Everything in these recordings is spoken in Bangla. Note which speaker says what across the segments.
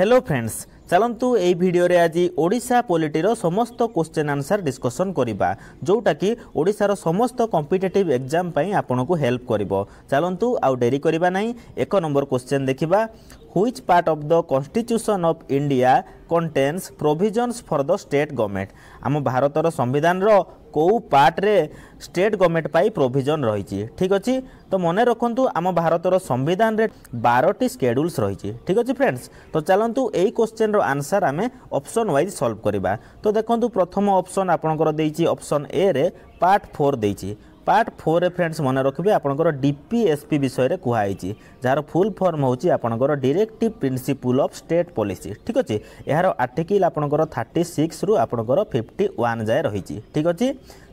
Speaker 1: হ্যালো ফ্রেন্ডস ଚାଲନ୍ତୁ ଏହି ଭିଡ଼ିଓରେ ଆଜି ଓଡ଼ିଶା ପଲିଟିର ସମସ୍ତ କୋଶ୍ଚେନ୍ ଆନ୍ସର୍ ଡିସ୍କସନ୍ କରିବା ଯେଉଁଟାକି ଓଡ଼ିଶାର ସମସ୍ତ କମ୍ପିଟେଟିଭ୍ ଏକ୍ଜାମ୍ ପାଇଁ ଆପଣଙ୍କୁ ହେଲ୍ପ କରିବ ଚାଲନ୍ତୁ ଆଉ ଡେରି କରିବା ନାହିଁ ଏକ ନମ୍ବର କୋଶ୍ଚେନ୍ ଦେଖିବା which part of the constitution of India contains provisions for the state government ଆମ ଭାରତର ସମ୍ବିଧାନର কেউ পার্টরে স্টেট গভর্নমেন্ট পাই প্রোভিজন রয়েছে ঠিক আছে তো মনে রাখতু আমার ভারতর সংবিধানের বারোটি স্কেডুলস রয়েছে ঠিক আছে ফ্রেন্ডস তো চালু এই কোশ্চেন আনসার আমি অপশন ওয়াইজ সলভ করা তো দেখুন প্রথম অপশন আপনার দিয়েছি অপশন এ রে পার্ট ফোর দিয়েছি ପାର୍ଟ ଫୋର୍ରେ ଫ୍ରେଣ୍ଡସ୍ ମନେ ରଖିବେ ଆପଣଙ୍କର ଡିପିଏସ୍ପି ବିଷୟରେ କୁହାଯାଇଛି ଯାହାର ଫୁଲ୍ ଫର୍ମ ହେଉଛି ଆପଣଙ୍କର directive principle of state policy ଠିକ୍ ଅଛି ଏହାର ଆର୍ଟିକିଲ୍ ଆପଣଙ୍କର ଥାର୍ଟି ସିକ୍ସରୁ ଆପଣଙ୍କର ଫିଫ୍ଟି ୱାନ୍ ଯାଏ ରହିଛି ଠିକ୍ ଅଛି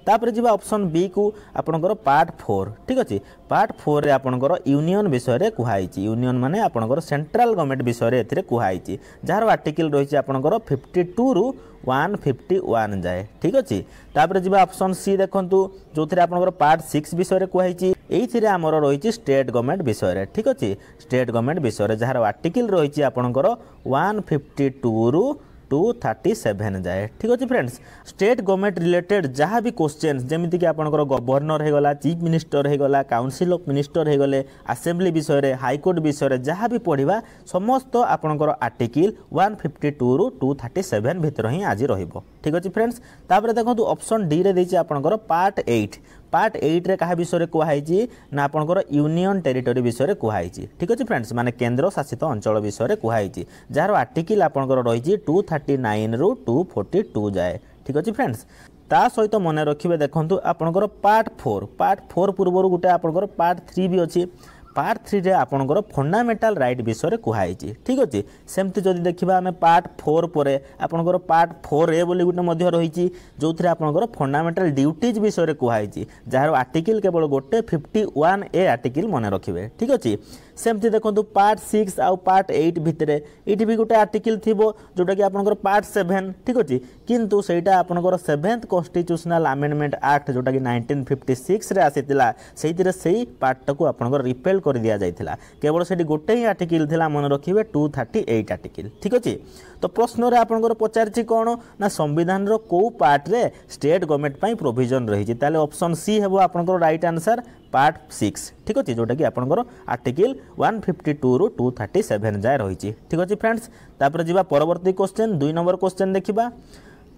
Speaker 1: ତାପରେ ଯିବା ଅପସନ୍ ବିକୁ ଆପଣଙ୍କର ପାର୍ଟ ଫୋର୍ ଠିକ୍ ଅଛି ପାର୍ଟ ଫୋର୍ରେ ଆପଣଙ୍କର ୟୁନିୟନ୍ ବିଷୟରେ କୁହାହେଇଛି ୟୁନିୟନ୍ ମାନେ ଆପଣଙ୍କର ସେଣ୍ଟ୍ରାଲ୍ ଗଭର୍ଣ୍ଣମେଣ୍ଟ ବିଷୟରେ ଏଥିରେ କୁହାହେଇଛି ଯାହାର ଆର୍ଟିକିଲ୍ ରହିଛି ଆପଣଙ୍କର ଫିଫ୍ଟି ଟୁରୁ ওয়ান ফিফটি ওয়ান যায় ঠিক আছে তাপরে যা অপশন সি দেখন্তু যে আপনার পার্ট সিক্স বিষয়ে কুহাইছি এইথিরে আমার রয়েছে স্টেট গভর্নমেন্ট বিষয়ে ঠিক আছে স্টেট গভর্নমেন্ট বিষয়ে যার আর্টিকল রয়েছে আপনার ওয়ান ফিফটি টু রু টু থার্টি সেভেন যায় ঠিক আছে ফ্রেন্ডস স্টেট গভর্নমেন্ট রিলেটেড যা বি কোশ্চেন যেমিতিকি আপনার গভর্নর হয়ে গলা চিফ মিনিষ্টর হয়ে গলা কাউন্সিল অফ মিনিষ্টর হয়ে গলে আসেম্বলি বিষয়ে হাইকোর্ট বিষয়ে যা বি পড়া সমস্ত আপনার আর্টিকল ওয়ান ফিফটি টু রু টু থার্টি সেভেন ভিতরে হি আজ রহব ঠিক আছে ফ্রেন্ডস তাপরে দেখুন অপসন ডি রে দিয়েছে আপনার পার্ট এইট পার্ট এইট্রে কাহা বিষয়ে কুহাইছি না আপনার ইউনিয়ন টেরিটোরি বিষয়ে কুহাইছি ঠিক আছে ফ্রেন্ডস মানে কেন্দ্রশাসিত অঞ্চল বিষয়ে কুহাইছি যার আর্টিকল আপনার রয়েছে টু থার্টি নাইন রু টু ফোর্টি টু যায় ঠিক আছে ফ্রেন্ডস তা সহিত মনে রাখবে দেখুন আপনার পার্ট ফোর পার্ট ফোর পূর্বর গোটে আপনার পার্ট থ্রি বি অ পার্ট থ্রিরে আপনার ফন্ডামেটাল রাইট বিষয়ে কুহাইছি ঠিক আছে সেমতি যদি দেখা আমি পার্ট ফোর পরে আপনার পার্ট ফোর এ বলে গোটে রয়েছে যে আপনার ফন্ডামেটাল ডিউটিজ বিষয়ে কুহাইছি যার আর্টিকল কেবল গোটে ফিফটি ওয়ান এ আর্টিকল মনে রাখবে ঠিক আছে ସେମିତି ଦେଖନ୍ତୁ ପାର୍ଟ ସିକ୍ସ ଆଉ ପାର୍ଟ ଏଇଟ୍ ଭିତରେ ଏଇଠି ବି ଗୋଟେ ଆର୍ଟିକିଲ୍ ଥିବ ଯେଉଁଟାକି ଆପଣଙ୍କର ପାର୍ଟ ସେଭେନ୍ ଠିକ୍ ଅଛି କିନ୍ତୁ ସେଇଟା ଆପଣଙ୍କର ସେଭେନ୍ଥ କନଷ୍ଟିଚ୍ୟୁସନାଲ୍ ଆମେଣ୍ଡମେଣ୍ଟ ଆକ୍ଟ ଯେଉଁଟାକି ନାଇଣ୍ଟିନ୍ ଫିଫ୍ଟି ସିକ୍ସରେ ଆସିଥିଲା ସେଇଥିରେ ସେଇ ପାର୍ଟଟାକୁ ଆପଣଙ୍କର ରିପେଲ୍ କରିଦିଆଯାଇଥିଲା କେବଳ ସେଠି ଗୋଟେ ହିଁ ଆର୍ଟିକିଲ୍ ଥିଲା ମନେ ରଖିବେ ଟୁ ଥାର୍ଟି ଏଇଟ୍ ଆର୍ଟିକିଲ୍ ଠିକ୍ ଅଛି ତ ପ୍ରଶ୍ନରେ ଆପଣଙ୍କର ପଚାରିଛି କ'ଣ ନା ସମ୍ବିଧାନର କେଉଁ ପାର୍ଟରେ ଷ୍ଟେଟ୍ ଗଭର୍ଣ୍ଣମେଣ୍ଟ ପାଇଁ ପ୍ରୋଭିଜନ୍ ରହିଛି ତାହେଲେ ଅପସନ୍ ସି ହେବ ଆପଣଙ୍କର ରାଇଟ୍ ଆନ୍ସର୍ ପାର୍ଟ ସିକ୍ସ ଠିକ୍ ଅଛି ଯେଉଁଟାକି ଆପଣଙ୍କର ଆର୍ଟିକିଲ୍ ওয়ান ফিফটি টুরু টু থার্টি সেভেন যায় রয়েছে ঠিক আছে ফ্রেন্ডস তাপরে যা পরবর্তী কোশ্চেন দুই নম্বর কোশ্চেন দেখা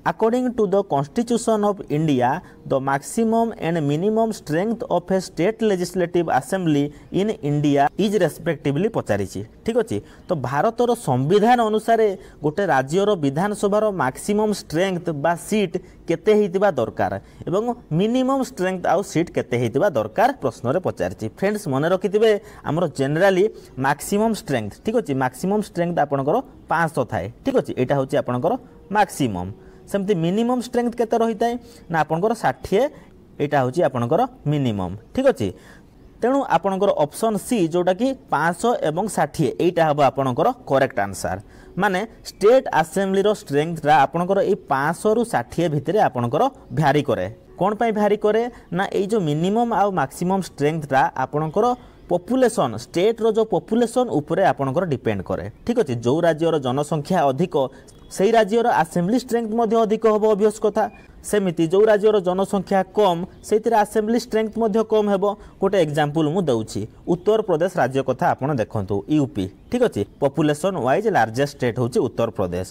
Speaker 1: According to the Constitution of India, the maximum and minimum strength of a state legislative assembly in India is respectively ପଚାରିଛି ଠିକ୍ ଅଛି ତ ଭାରତର ସମ୍ବିଧାନ ଅନୁସାରେ ଗୋଟେ ରାଜ୍ୟର ବିଧାନସଭାର ମାକ୍ସିମମ୍ ଷ୍ଟ୍ରେଙ୍ଗଥ୍ ବା ସିଟ୍ କେତେ ହେଇଥିବା ଦରକାର ଏବଂ ମିନିମମ୍ ଷ୍ଟ୍ରେଙ୍ଗଥ୍ ଆଉ ସିଟ୍ କେତେ ହେଇଥିବା ଦରକାର ପ୍ରଶ୍ନରେ ପଚାରିଛି ଫ୍ରେଣ୍ଡସ୍ ମନେ ରଖିଥିବେ ଆମର ଜେନେରାଲି ମାକ୍ସିମମ୍ ଷ୍ଟ୍ରେଙ୍ଗଥ୍ ଠିକ୍ ଅଛି ମାକ୍ସିମମ୍ ଷ୍ଟ୍ରେଙ୍ଗଥ୍ ଆପଣଙ୍କର ପାଞ୍ଚଶହ ଥାଏ ଠିକ୍ ଅଛି ଏଇଟା ହେଉଛି ଆପଣଙ୍କର ମାକ୍ସିମମ୍ সেমতি মিনিমম স্ট্রেংথ কেতে রহিথায়ে না আপনার ষাঠিয়ে এটা হচ্ছে আপনার মিনিমম ঠিক আছে তেণু আপনার অপশন সি যেটা কি পাঁচশো এবং ষাঠিয়ে এইটা হব আপনার করেক্ট আনসার মানে স্টেট আসেম্বলির স্ট্রেংথটা আপনার এই পাঁচশু ষাঠিয়ে ভিতরে আপনার ভ্যারি করে কোণ পাই ভ্যারি করে না এই যে মিনিমম আউ ম্যাক্সিমম স্ট্রেংথটা আপনার পপুলেসন স্টেট্র যে পপুলেসন উপরে আপনার ডিপেন্ড করে ঠিক আছে যে রাজ্যর জনসংখ্যা অধিক সেই রাজ্যর আসেম্বলি ষ্ট্রেংথ মধ্যে অধিক হব অভিয়স কথা সেমিতি যে রাজ্যর জনসংখ্যা কম সেইতে আসেম্বলি ষ্ট্রেংথ মধ্যে কম হব গোটে এক্জাম্পল মু দেউছি উত্তরপ্রদেশ রাজ্য কথা আপনার দেখুন ইউপি ঠিক আছে পপুলেসন ওয়াইজ লার্জেস্ট স্টেট হচ্ছে উত্তরপ্রদেশ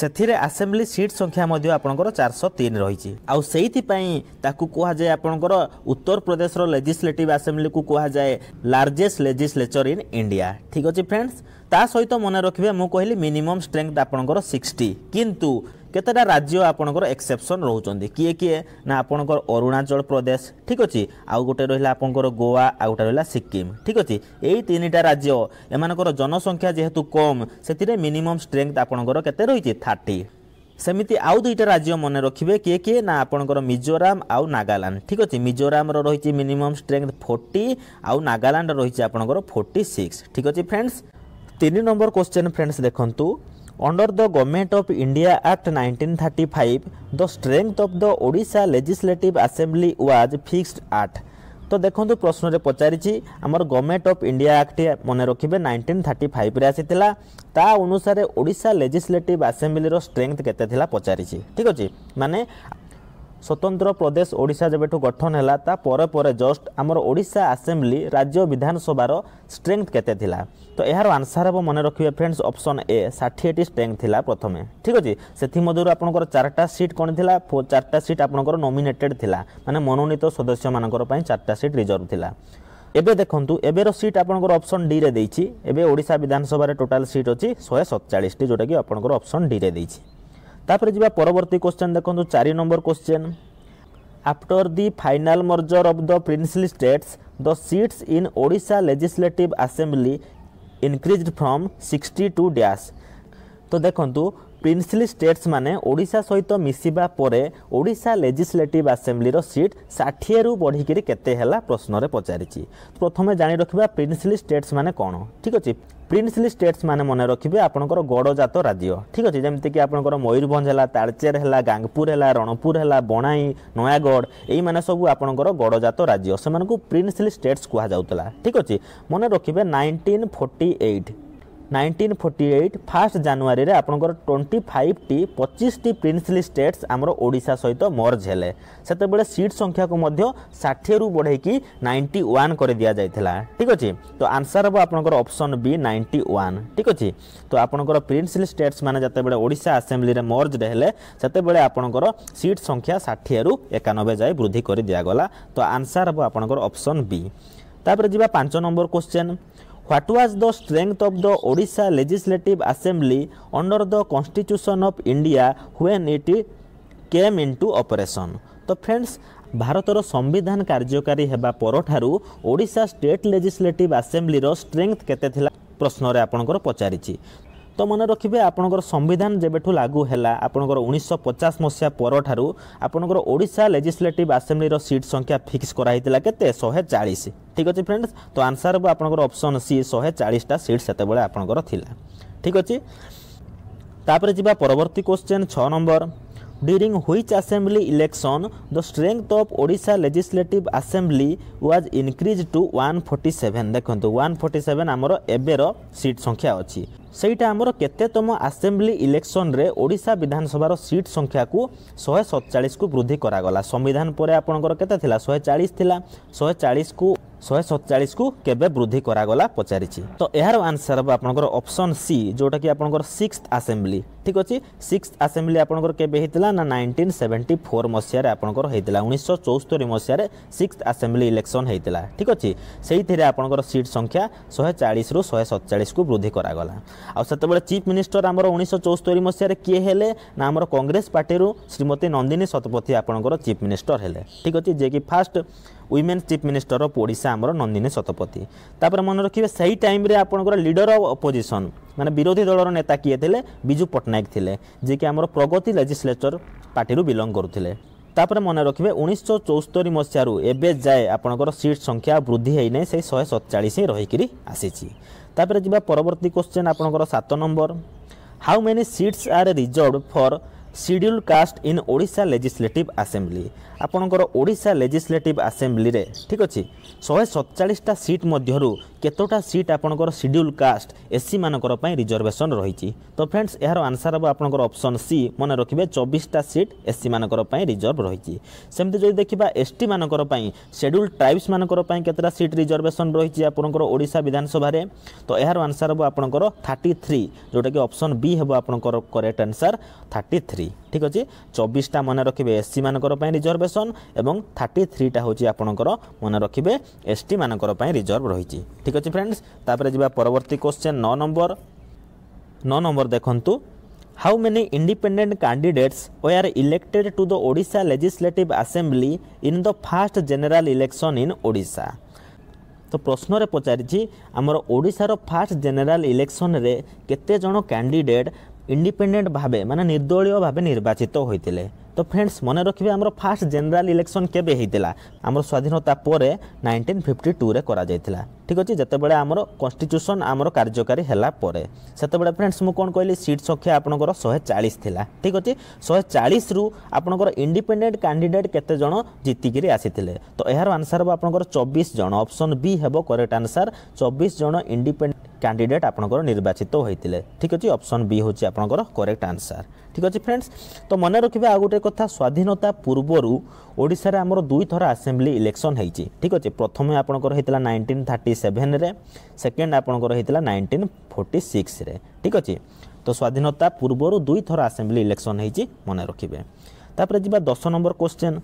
Speaker 1: ସେଥିରେ ଆସେମ୍ବ୍ଲି ସିଟ୍ ସଂଖ୍ୟା ମଧ୍ୟ ଆପଣଙ୍କର ଚାରିଶହ ତିନି ରହିଛି ଆଉ ସେଇଥିପାଇଁ ତାକୁ କୁହାଯାଏ ଆପଣଙ୍କର ଉତ୍ତରପ୍ରଦେଶର ଲେଜିସ୍ଲେଟିଭ୍ ଆସେମ୍ବ୍ଲିକୁ କୁହାଯାଏ ଲାର୍ଜେଷ୍ଟ ଲେଜିସ୍ଲେଚର୍ ଇନ୍ ଇଣ୍ଡିଆ ଠିକ୍ ଅଛି ଫ୍ରେଣ୍ଡସ୍ ତା ସହିତ ମନେ ରଖିବେ ମୁଁ କହିଲି ମିନିମମ୍ ଷ୍ଟ୍ରେଙ୍ଗଥ୍ ଆପଣଙ୍କର ସିକ୍ସଟି କିନ୍ତୁ କେତେଟା ରାଜ୍ୟ ଆପଣଙ୍କର ଏକ୍ସେପସନ୍ ରହୁଛନ୍ତି କିଏ କିଏ ନା ଆପଣଙ୍କର ଅରୁଣାଚଳ ପ୍ରଦେଶ ଠିକ୍ ଅଛି ଆଉ ଗୋଟେ ରହିଲା ଆପଣଙ୍କର ଗୋଆ ଆଉ ଗୋଟେ ରହିଲା ସିକିମ୍ ଠିକ୍ ଅଛି ଏଇ ତିନିଟା ରାଜ୍ୟ ଏମାନଙ୍କର ଜନସଂଖ୍ୟା ଯେହେତୁ କମ୍ ସେଥିରେ ମିନିମମ୍ ଷ୍ଟ୍ରେଙ୍ଗଥ୍ ଆପଣଙ୍କର କେତେ ରହିଛି ଥାର୍ଟି ସେମିତି ଆଉ ଦୁଇଟା ରାଜ୍ୟ ମନେ ରଖିବେ କିଏ କିଏ ନା ଆପଣଙ୍କର ମିଜୋରାମ ଆଉ ନାଗାଲାଣ୍ଡ ଠିକ୍ ଅଛି ମିଜୋରାମର ରହିଛି ମିନିମମ୍ ଷ୍ଟ୍ରେଙ୍ଗଥ୍ ଫୋର୍ଟି ଆଉ ନାଗାଲାଣ୍ଡ ରହିଛି ଆପଣଙ୍କର ଫୋର୍ଟି ସିକ୍ସ ଠିକ୍ ଅଛି ଫ୍ରେଣ୍ଡସ୍ ତିନି ନମ୍ବର କ୍ୱେଶ୍ଚନ୍ ଫ୍ରେଣ୍ଡସ୍ ଦେଖନ୍ତୁ under the government of India act nineteen thirty five the strength of the Odisha legislative assembly was fixed at ତ ଦେଖନ୍ତୁ ପ୍ରଶ୍ନରେ ପଚାରିଛି ଆମର ଗଭର୍ଣ୍ଣମେଣ୍ଟ ଅଫ୍ ଇଣ୍ଡିଆ ଆକ୍ଟ ମନେ ରଖିବେ ନାଇଣ୍ଟିନ୍ ଥାର୍ଟି ଫାଇଭ୍ରେ ଆସିଥିଲା ତା ଅନୁସାରେ ଓଡ଼ିଶା ଲେଜିସ୍ଲେଟିଭ୍ ଆସେମ୍ବ୍ଲିର ଷ୍ଟ୍ରେଙ୍ଗଥ କେତେ ଥିଲା ପଚାରିଛି ଠିକ୍ ଅଛି ମାନେ ସ୍ୱତନ୍ତ୍ର ପ୍ରଦେଶ ଓଡ଼ିଶା ଯେବେଠୁ ଗଠନ ହେଲା ତା ପରେ ପରେ ଜଷ୍ଟ ଆମର ଓଡ଼ିଶା ଆସେମ୍ବ୍ଲି ରାଜ୍ୟ ବିଧାନସଭାର ଷ୍ଟ୍ରେଙ୍ଗଥ୍ କେତେ ଥିଲା ତ ଏହାର ଆନ୍ସର୍ ହେବ ମନେ ରଖିବେ ଫ୍ରେଣ୍ଡସ୍ ଅପସନ୍ ଏ ଷାଠିଏଟି ଷ୍ଟ୍ରେଙ୍ଗଥ୍ ଥିଲା ପ୍ରଥମେ ଠିକ୍ ଅଛି ସେଥିମଧ୍ୟରୁ ଆପଣଙ୍କର ଚାରିଟା ସିଟ୍ କ'ଣ ଥିଲା ଚାରିଟା ସିଟ୍ ଆପଣଙ୍କର ନୋମିନେଟେଡ଼୍ ଥିଲା ମାନେ ମନୋନୀତ ସଦସ୍ୟମାନଙ୍କର ପାଇଁ ଚାରିଟା ସିଟ୍ ରିଜର୍ଭ ଥିଲା ଏବେ ଦେଖନ୍ତୁ ଏବେର ସିଟ୍ ଆପଣଙ୍କର ଅପସନ୍ ଡିରେ ଦେଇଛି ଏବେ ଓଡ଼ିଶା ବିଧାନସଭାରେ ଟୋଟାଲ୍ ସିଟ୍ ଅଛି ଶହେ ସତଚାଳିଶଟି ଯେଉଁଟାକି ଆପଣଙ୍କର ଅପସନ୍ ଡିରେ ଦେଇଛି ତାପରେ ଯିବା ପରବର୍ତ୍ତୀ କ୍ୱେଶ୍ଚନ୍ ଦେଖନ୍ତୁ ଚାରି number question after the final merger of the princely states the seats in Odisha legislative assembly increased from sixty to dash ତ ଦେଖନ୍ତୁ প্রিন্সলি ଷ୍ଟେଟ୍ସ ମାନେ ଓଡ଼ିଶା ସହିତ ମିଶିବା ପରେ ଓଡ଼ିଶା ଲେଜିସ୍ଲେଟିଭ୍ ଆସେମ୍ବ୍ଲିର ସିଟ୍ ଷାଠିଏରୁ ବଢ଼ିକିରି କେତେ ହେଲା ପ୍ରଶ୍ନରେ ପଚାରିଛି ପ୍ରଥମେ ଜାଣି ରଖିବା ପ୍ରିନ୍ସଲି ଷ୍ଟେଟ୍ସ ମାନେ କ'ଣ ଠିକ୍ ଅଛି ପ୍ରିନ୍ସଲି ଷ୍ଟେଟ୍ସ ମାନେ ମନେ ରଖିବେ ଆପଣଙ୍କର ଗଡ଼ଜାତ ରାଜ୍ୟ ଠିକ୍ ଅଛି ଯେମିତିକି ଆପଣଙ୍କର ମୟୂରଭଞ୍ଜ ହେଲା ତାଳଚେର ହେଲା ଗାଙ୍ଗପୁର ହେଲା ରଣପୁର ହେଲା ବଣାଇ ନୟାଗଡ଼ ଏଇମାନେ ସବୁ ଆପଣଙ୍କର ଗଡ଼ଜାତ ରାଜ୍ୟ ସେମାନଙ୍କୁ ପ୍ରିନ୍ସଲି ଷ୍ଟେଟ୍ସ କୁହାଯାଉଥିଲା ଠିକ୍ ଅଛି ମନେ ରଖିବେ nineteen forty eight nineteen forty eight first জানুয়ারিরে আপনার টোয়েন্টি ফাইভটি পঁচিশটি প্রিন্সলি ষ্টেটস আমার ওড়শা সহিত মর্জ হলে সেতবে সিট সংখ্যাকে ষাঠিয়ে বড়াইকি নাইনটি ওয়ান করে দিয়া যাই ঠিক আছে তো আনসার হব আপনার অপসন বি নাইনটি ওয়ান ঠিক আছে তো আপনার প্রিন্সলি ষ্টেটস মানে যেতবে ওড়শা আসেম্বলি মর্জড হলে সেতবে আপনার সিট সংখ্যা ষাঠিয়ে একানবে যায় বৃদ্ধি করে দিয়াগলা তো আনসার হব আপনার অপসন বি তাপরে যা পাঁচ number question what was the strength of the Odisha legislative assembly under the constitution of India when it came into operation ତ ଫ୍ରେଣ୍ଡସ୍ ଭାରତର ସମ୍ବିଧାନ କାର୍ଯ୍ୟକାରୀ ହେବା ପରଠାରୁ ଓଡ଼ିଶା ଷ୍ଟେଟ୍ ଲେଜିସ୍ଲେଟିଭ୍ ଆସେମ୍ବ୍ଲିର ଷ୍ଟ୍ରେଙ୍ଗଥ କେତେ ଥିଲା ପ୍ରଶ୍ନରେ ଆପଣଙ୍କର ପଚାରିଛି ତ ମନେ ରଖିବେ ଆପଣଙ୍କର ସମ୍ବିଧାନ ଯେବେଠୁ ଲାଗୁ ହେଲା ଆପଣଙ୍କର ଉଣେଇଶହ ପଚାଶ ମସିହା ପରଠାରୁ ଆପଣଙ୍କର ଓଡ଼ିଶା ଲେଜିସ୍ଲେଟିଭ୍ ଆସେମ୍ବ୍ଲିର ସିଟ୍ ସଂଖ୍ୟା ଫିକ୍ସ କରାହେଇଥିଲା କେତେ ଶହେ ଚାଳିଶ ଠିକ୍ ଅଛି ଫ୍ରେଣ୍ଡସ୍ ତ ଆନ୍ସର୍ ହେବ ଆପଣଙ୍କର ଅପସନ୍ ସି ଶହେ ଚାଳିଶଟା ସିଟ୍ ସେତେବେଳେ ଆପଣଙ୍କର ଥିଲା ଠିକ୍ ଅଛି ତାପରେ ଯିବା ପରବର୍ତ୍ତୀ କ୍ୱେଶ୍ଚେନ୍ ଛଅ number which during election the election of Odisha legislative odisha was increase to one to seven ଦେଖନ୍ତୁ ୱାନ୍ ସେଭେନ୍ ଆମର ଏବେର ସିଟ୍ ସଂଖ୍ୟା ଅଛି ସେଇଟା ଆମର କେତେତମ ଆସେମ୍ବଲି ଇଲେକ୍ସନରେ ଓଡ଼ିଶା ବିଧାନସଭାର ସିଟ୍ ସଂଖ୍ୟାକୁ ଶହେ ସତଚାଳିଶକୁ ବୃଦ୍ଧି କରାଗଲା ସମ୍ବିଧାନ ପରେ ଆପଣଙ୍କର କେତେ ଥିଲା ଶହେ ଚାଳିଶ ଥିଲା ଶହେ ଚାଳିଶକୁ ଶହେ ସତଚାଳିଶକୁ କେବେ ବୃଦ୍ଧି କରାଗଲା ପଚାରିଛି ତ ଏହାର ଆନ୍ସର୍ ହେବ ଆପଣଙ୍କର ଅପସନ୍ ସି ଯେଉଁଟାକି ଆପଣଙ୍କର ସିକ୍ସଥ ଆସେମ୍ବଲି ঠিক আছে সিক্স আসেম্বলি আপনার কেবে হয়েছিল না নাইনটিন সেভেন্টি ফোর মশায় আপনার হয়েছিল উনিশশো চৌস্তরি মশায় সিক্স আসেম্বলি ইলেকশন হয়েছিল ঠিক আছে সেইথিরে আপনার সিট সংখ্যা শহে চাশ রু শহে সতচাশ কু বৃদ্ধি করাগলা আতবে চিফ মিনিষ্টর আমার উনিশশো চৌস্তরি মশায় কিয়ে হলে না আমার কংগ্রেস পার্টি শ্রীমতী নন্দিনী শতপথী আপনার চিফ মিনিষ্টর হলে ঠিক আছে যে কি first women chief minister of Odisha আমার নন্দিনী শতপথী তাপরে মনে রাখবে সেই টাইমে আপনার লিডর অফ অপোজিশন ମାନେ ବିରୋଧୀ ଦଳର ନେତା କିଏ ଥିଲେ ବିଜୁ ପଟ୍ଟନାୟକ ଥିଲେ ଯିଏକି ଆମର ପ୍ରଗତି ଲେଜିସ୍ଲେଚର ପାର୍ଟିରୁ ବିଲଙ୍ଗ କରୁଥିଲେ ତାପରେ ମନେ ରଖିବେ ଉଣେଇଶହ ଚଉସ୍ତରୀ ମସିହାରୁ ଏବେ ଯାଏ ଆପଣଙ୍କର ସିଟ୍ ସଂଖ୍ୟା ବୃଦ୍ଧି ହେଇନାହିଁ ସେଇ ଶହେ ସତଚାଳିଶ ହିଁ ରହିକିରି ଆସିଛି ତାପରେ ଯିବା ପରବର୍ତ୍ତୀ କୋଶ୍ଚେନ୍ ଆପଣଙ୍କର ସାତ number how many seats are reserve for schedule caste in Odisha legislative assembly ଆପଣଙ୍କର ଓଡ଼ିଶା ଲେଜିସ୍ଲେଟିଭ୍ ଆସେମ୍ବ୍ଲିରେ ଠିକ୍ ଅଛି ଶହେ ସତଚାଳିଶଟା ସିଟ୍ ମଧ୍ୟରୁ କେତୋଟା ସିଟ୍ ଆପଣଙ୍କର ସିଡ୍ୟୁଲ୍ କାଷ୍ଟ ଏସ୍ସିମାନଙ୍କର ପାଇଁ ରିଜର୍ଭେସନ୍ ରହିଛି ତ ଫ୍ରେଣ୍ଡସ୍ ଏହାର ଆନ୍ସର୍ ହେବ ଆପଣଙ୍କର ଅପସନ୍ ସି ମନେ ରଖିବେ ଚବିଶଟା ସିଟ୍ ଏସ୍ସିମାନଙ୍କର ପାଇଁ ରିଜର୍ଭ ରହିଛି ସେମିତି ଯଦି ଦେଖିବା ଏସ୍ଟିମାନଙ୍କର ପାଇଁ ସେଡ୍ୟୁଲ୍ ଟ୍ରାଇବ୍ସମାନଙ୍କର ପାଇଁ କେତେଟା ସିଟ୍ ରିଜର୍ଭେସନ୍ ରହିଛି ଆପଣଙ୍କର ଓଡ଼ିଶା ବିଧାନସଭାରେ ତ ଏହାର ଆନ୍ସର୍ ହେବ ଆପଣଙ୍କର ଥାର୍ଟି ଥ୍ରୀ ଯେଉଁଟାକି ଅପସନ୍ ବି ହେବ ଆପଣଙ୍କର କରେକ୍ଟ ଆନ୍ସର୍ ଥାର୍ଟି ଥ୍ରୀ ଦୁଇ ঠিক ଅଛି ଚବିଶଟା ମନେ ରଖିବେ ଏସ୍ସି ମାନଙ୍କର ପାଇଁ ରିଜର୍ଭେସନ୍ ଏବଂ ଥାର୍ଟି ଥ୍ରୀଟା ହେଉଛି ଆପଣଙ୍କର ମନେ ରଖିବେ ଏସ୍ଟି ମାନଙ୍କର ପାଇଁ ରିଜର୍ଭ ରହିଛି ଠିକ୍ ଅଛି ଫ୍ରେଣ୍ଡସ୍ ତାପରେ ଯିବା ପରବର୍ତ୍ତୀ କୋଶ୍ଚେନ୍ ନଅ ନମ୍ବର ନଅ ନମ୍ବର ଦେଖନ୍ତୁ how many independent candidates were elected to the odisha legislative assembly in the first general election in odisha ତ ପ୍ରଶ୍ନରେ ପଚାରିଛି ଆମର ଓଡ଼ିଶାର ଫାର୍ଷ୍ଟ ଜେନେରାଲ ଇଲେକ୍ସନରେ କେତେଜଣ କ୍ୟାଣ୍ଡିଡେଟ୍ ইন্ডিপেন্ডেন্টভাবে মানে নির্দলীয়ভাবে নির্বাচিত হয়েছিল তো ফ্রেন্ডস মনে রাখবে আমার ফার্স্ট জেনারেল ইলেকশন কেবে হয়েছিল আমার স্বাধীনতা পরে নাইনটিন ফিফটি টুরে করা যাই ঠিক আছে যেতবে আমার কনস্টিট্ୟୁସନ আমার কার্যকারী হেলা পরে সেতবে ফ্রেন্ডস মু কোণ কহিলি সিট সংখ্যা আপনার শহে চাশ লা ঠিক আছে শহে চাশু আপনার ইন্ডিপেন্ডেন্ট ক্যাডিডেট কেতে জন জিতিকি আসিলে তো এর আনসার হব আপনার চবিশ জন অপশন বি হব করেক্ট আনসার চবিশ জন ইন্ডিপেন্ডেন্ট ক্যাণ্ডিডেট আপনার নির্বাচিত হয়েছে ঠিক আছে অপশন বি হচ্ছে আপনার করেক্ট আনসার ঠিক আছে ফ্রেন্ডস তো মনে রাখবে আউ গোটে কথা স্বাধীনতা পূর্বর ওড়শার আমার দুই থর আসেম্বলি ইলেকশন হয়েছে ঠিক আছে প্রথমে আপনার হয়েছিল নাইনটিন থার্টি সেভেন্রে সেকেন্ড আপনার হয়েছিল নাইনটিন ফোর্টি সিক্সরে ঠিক আছে তো স্বাধীনতা পূর্বর দুই থর আসেম্বলি ইলেকশন হয়েছে মনে রাখবে তাপরে যা দশ number question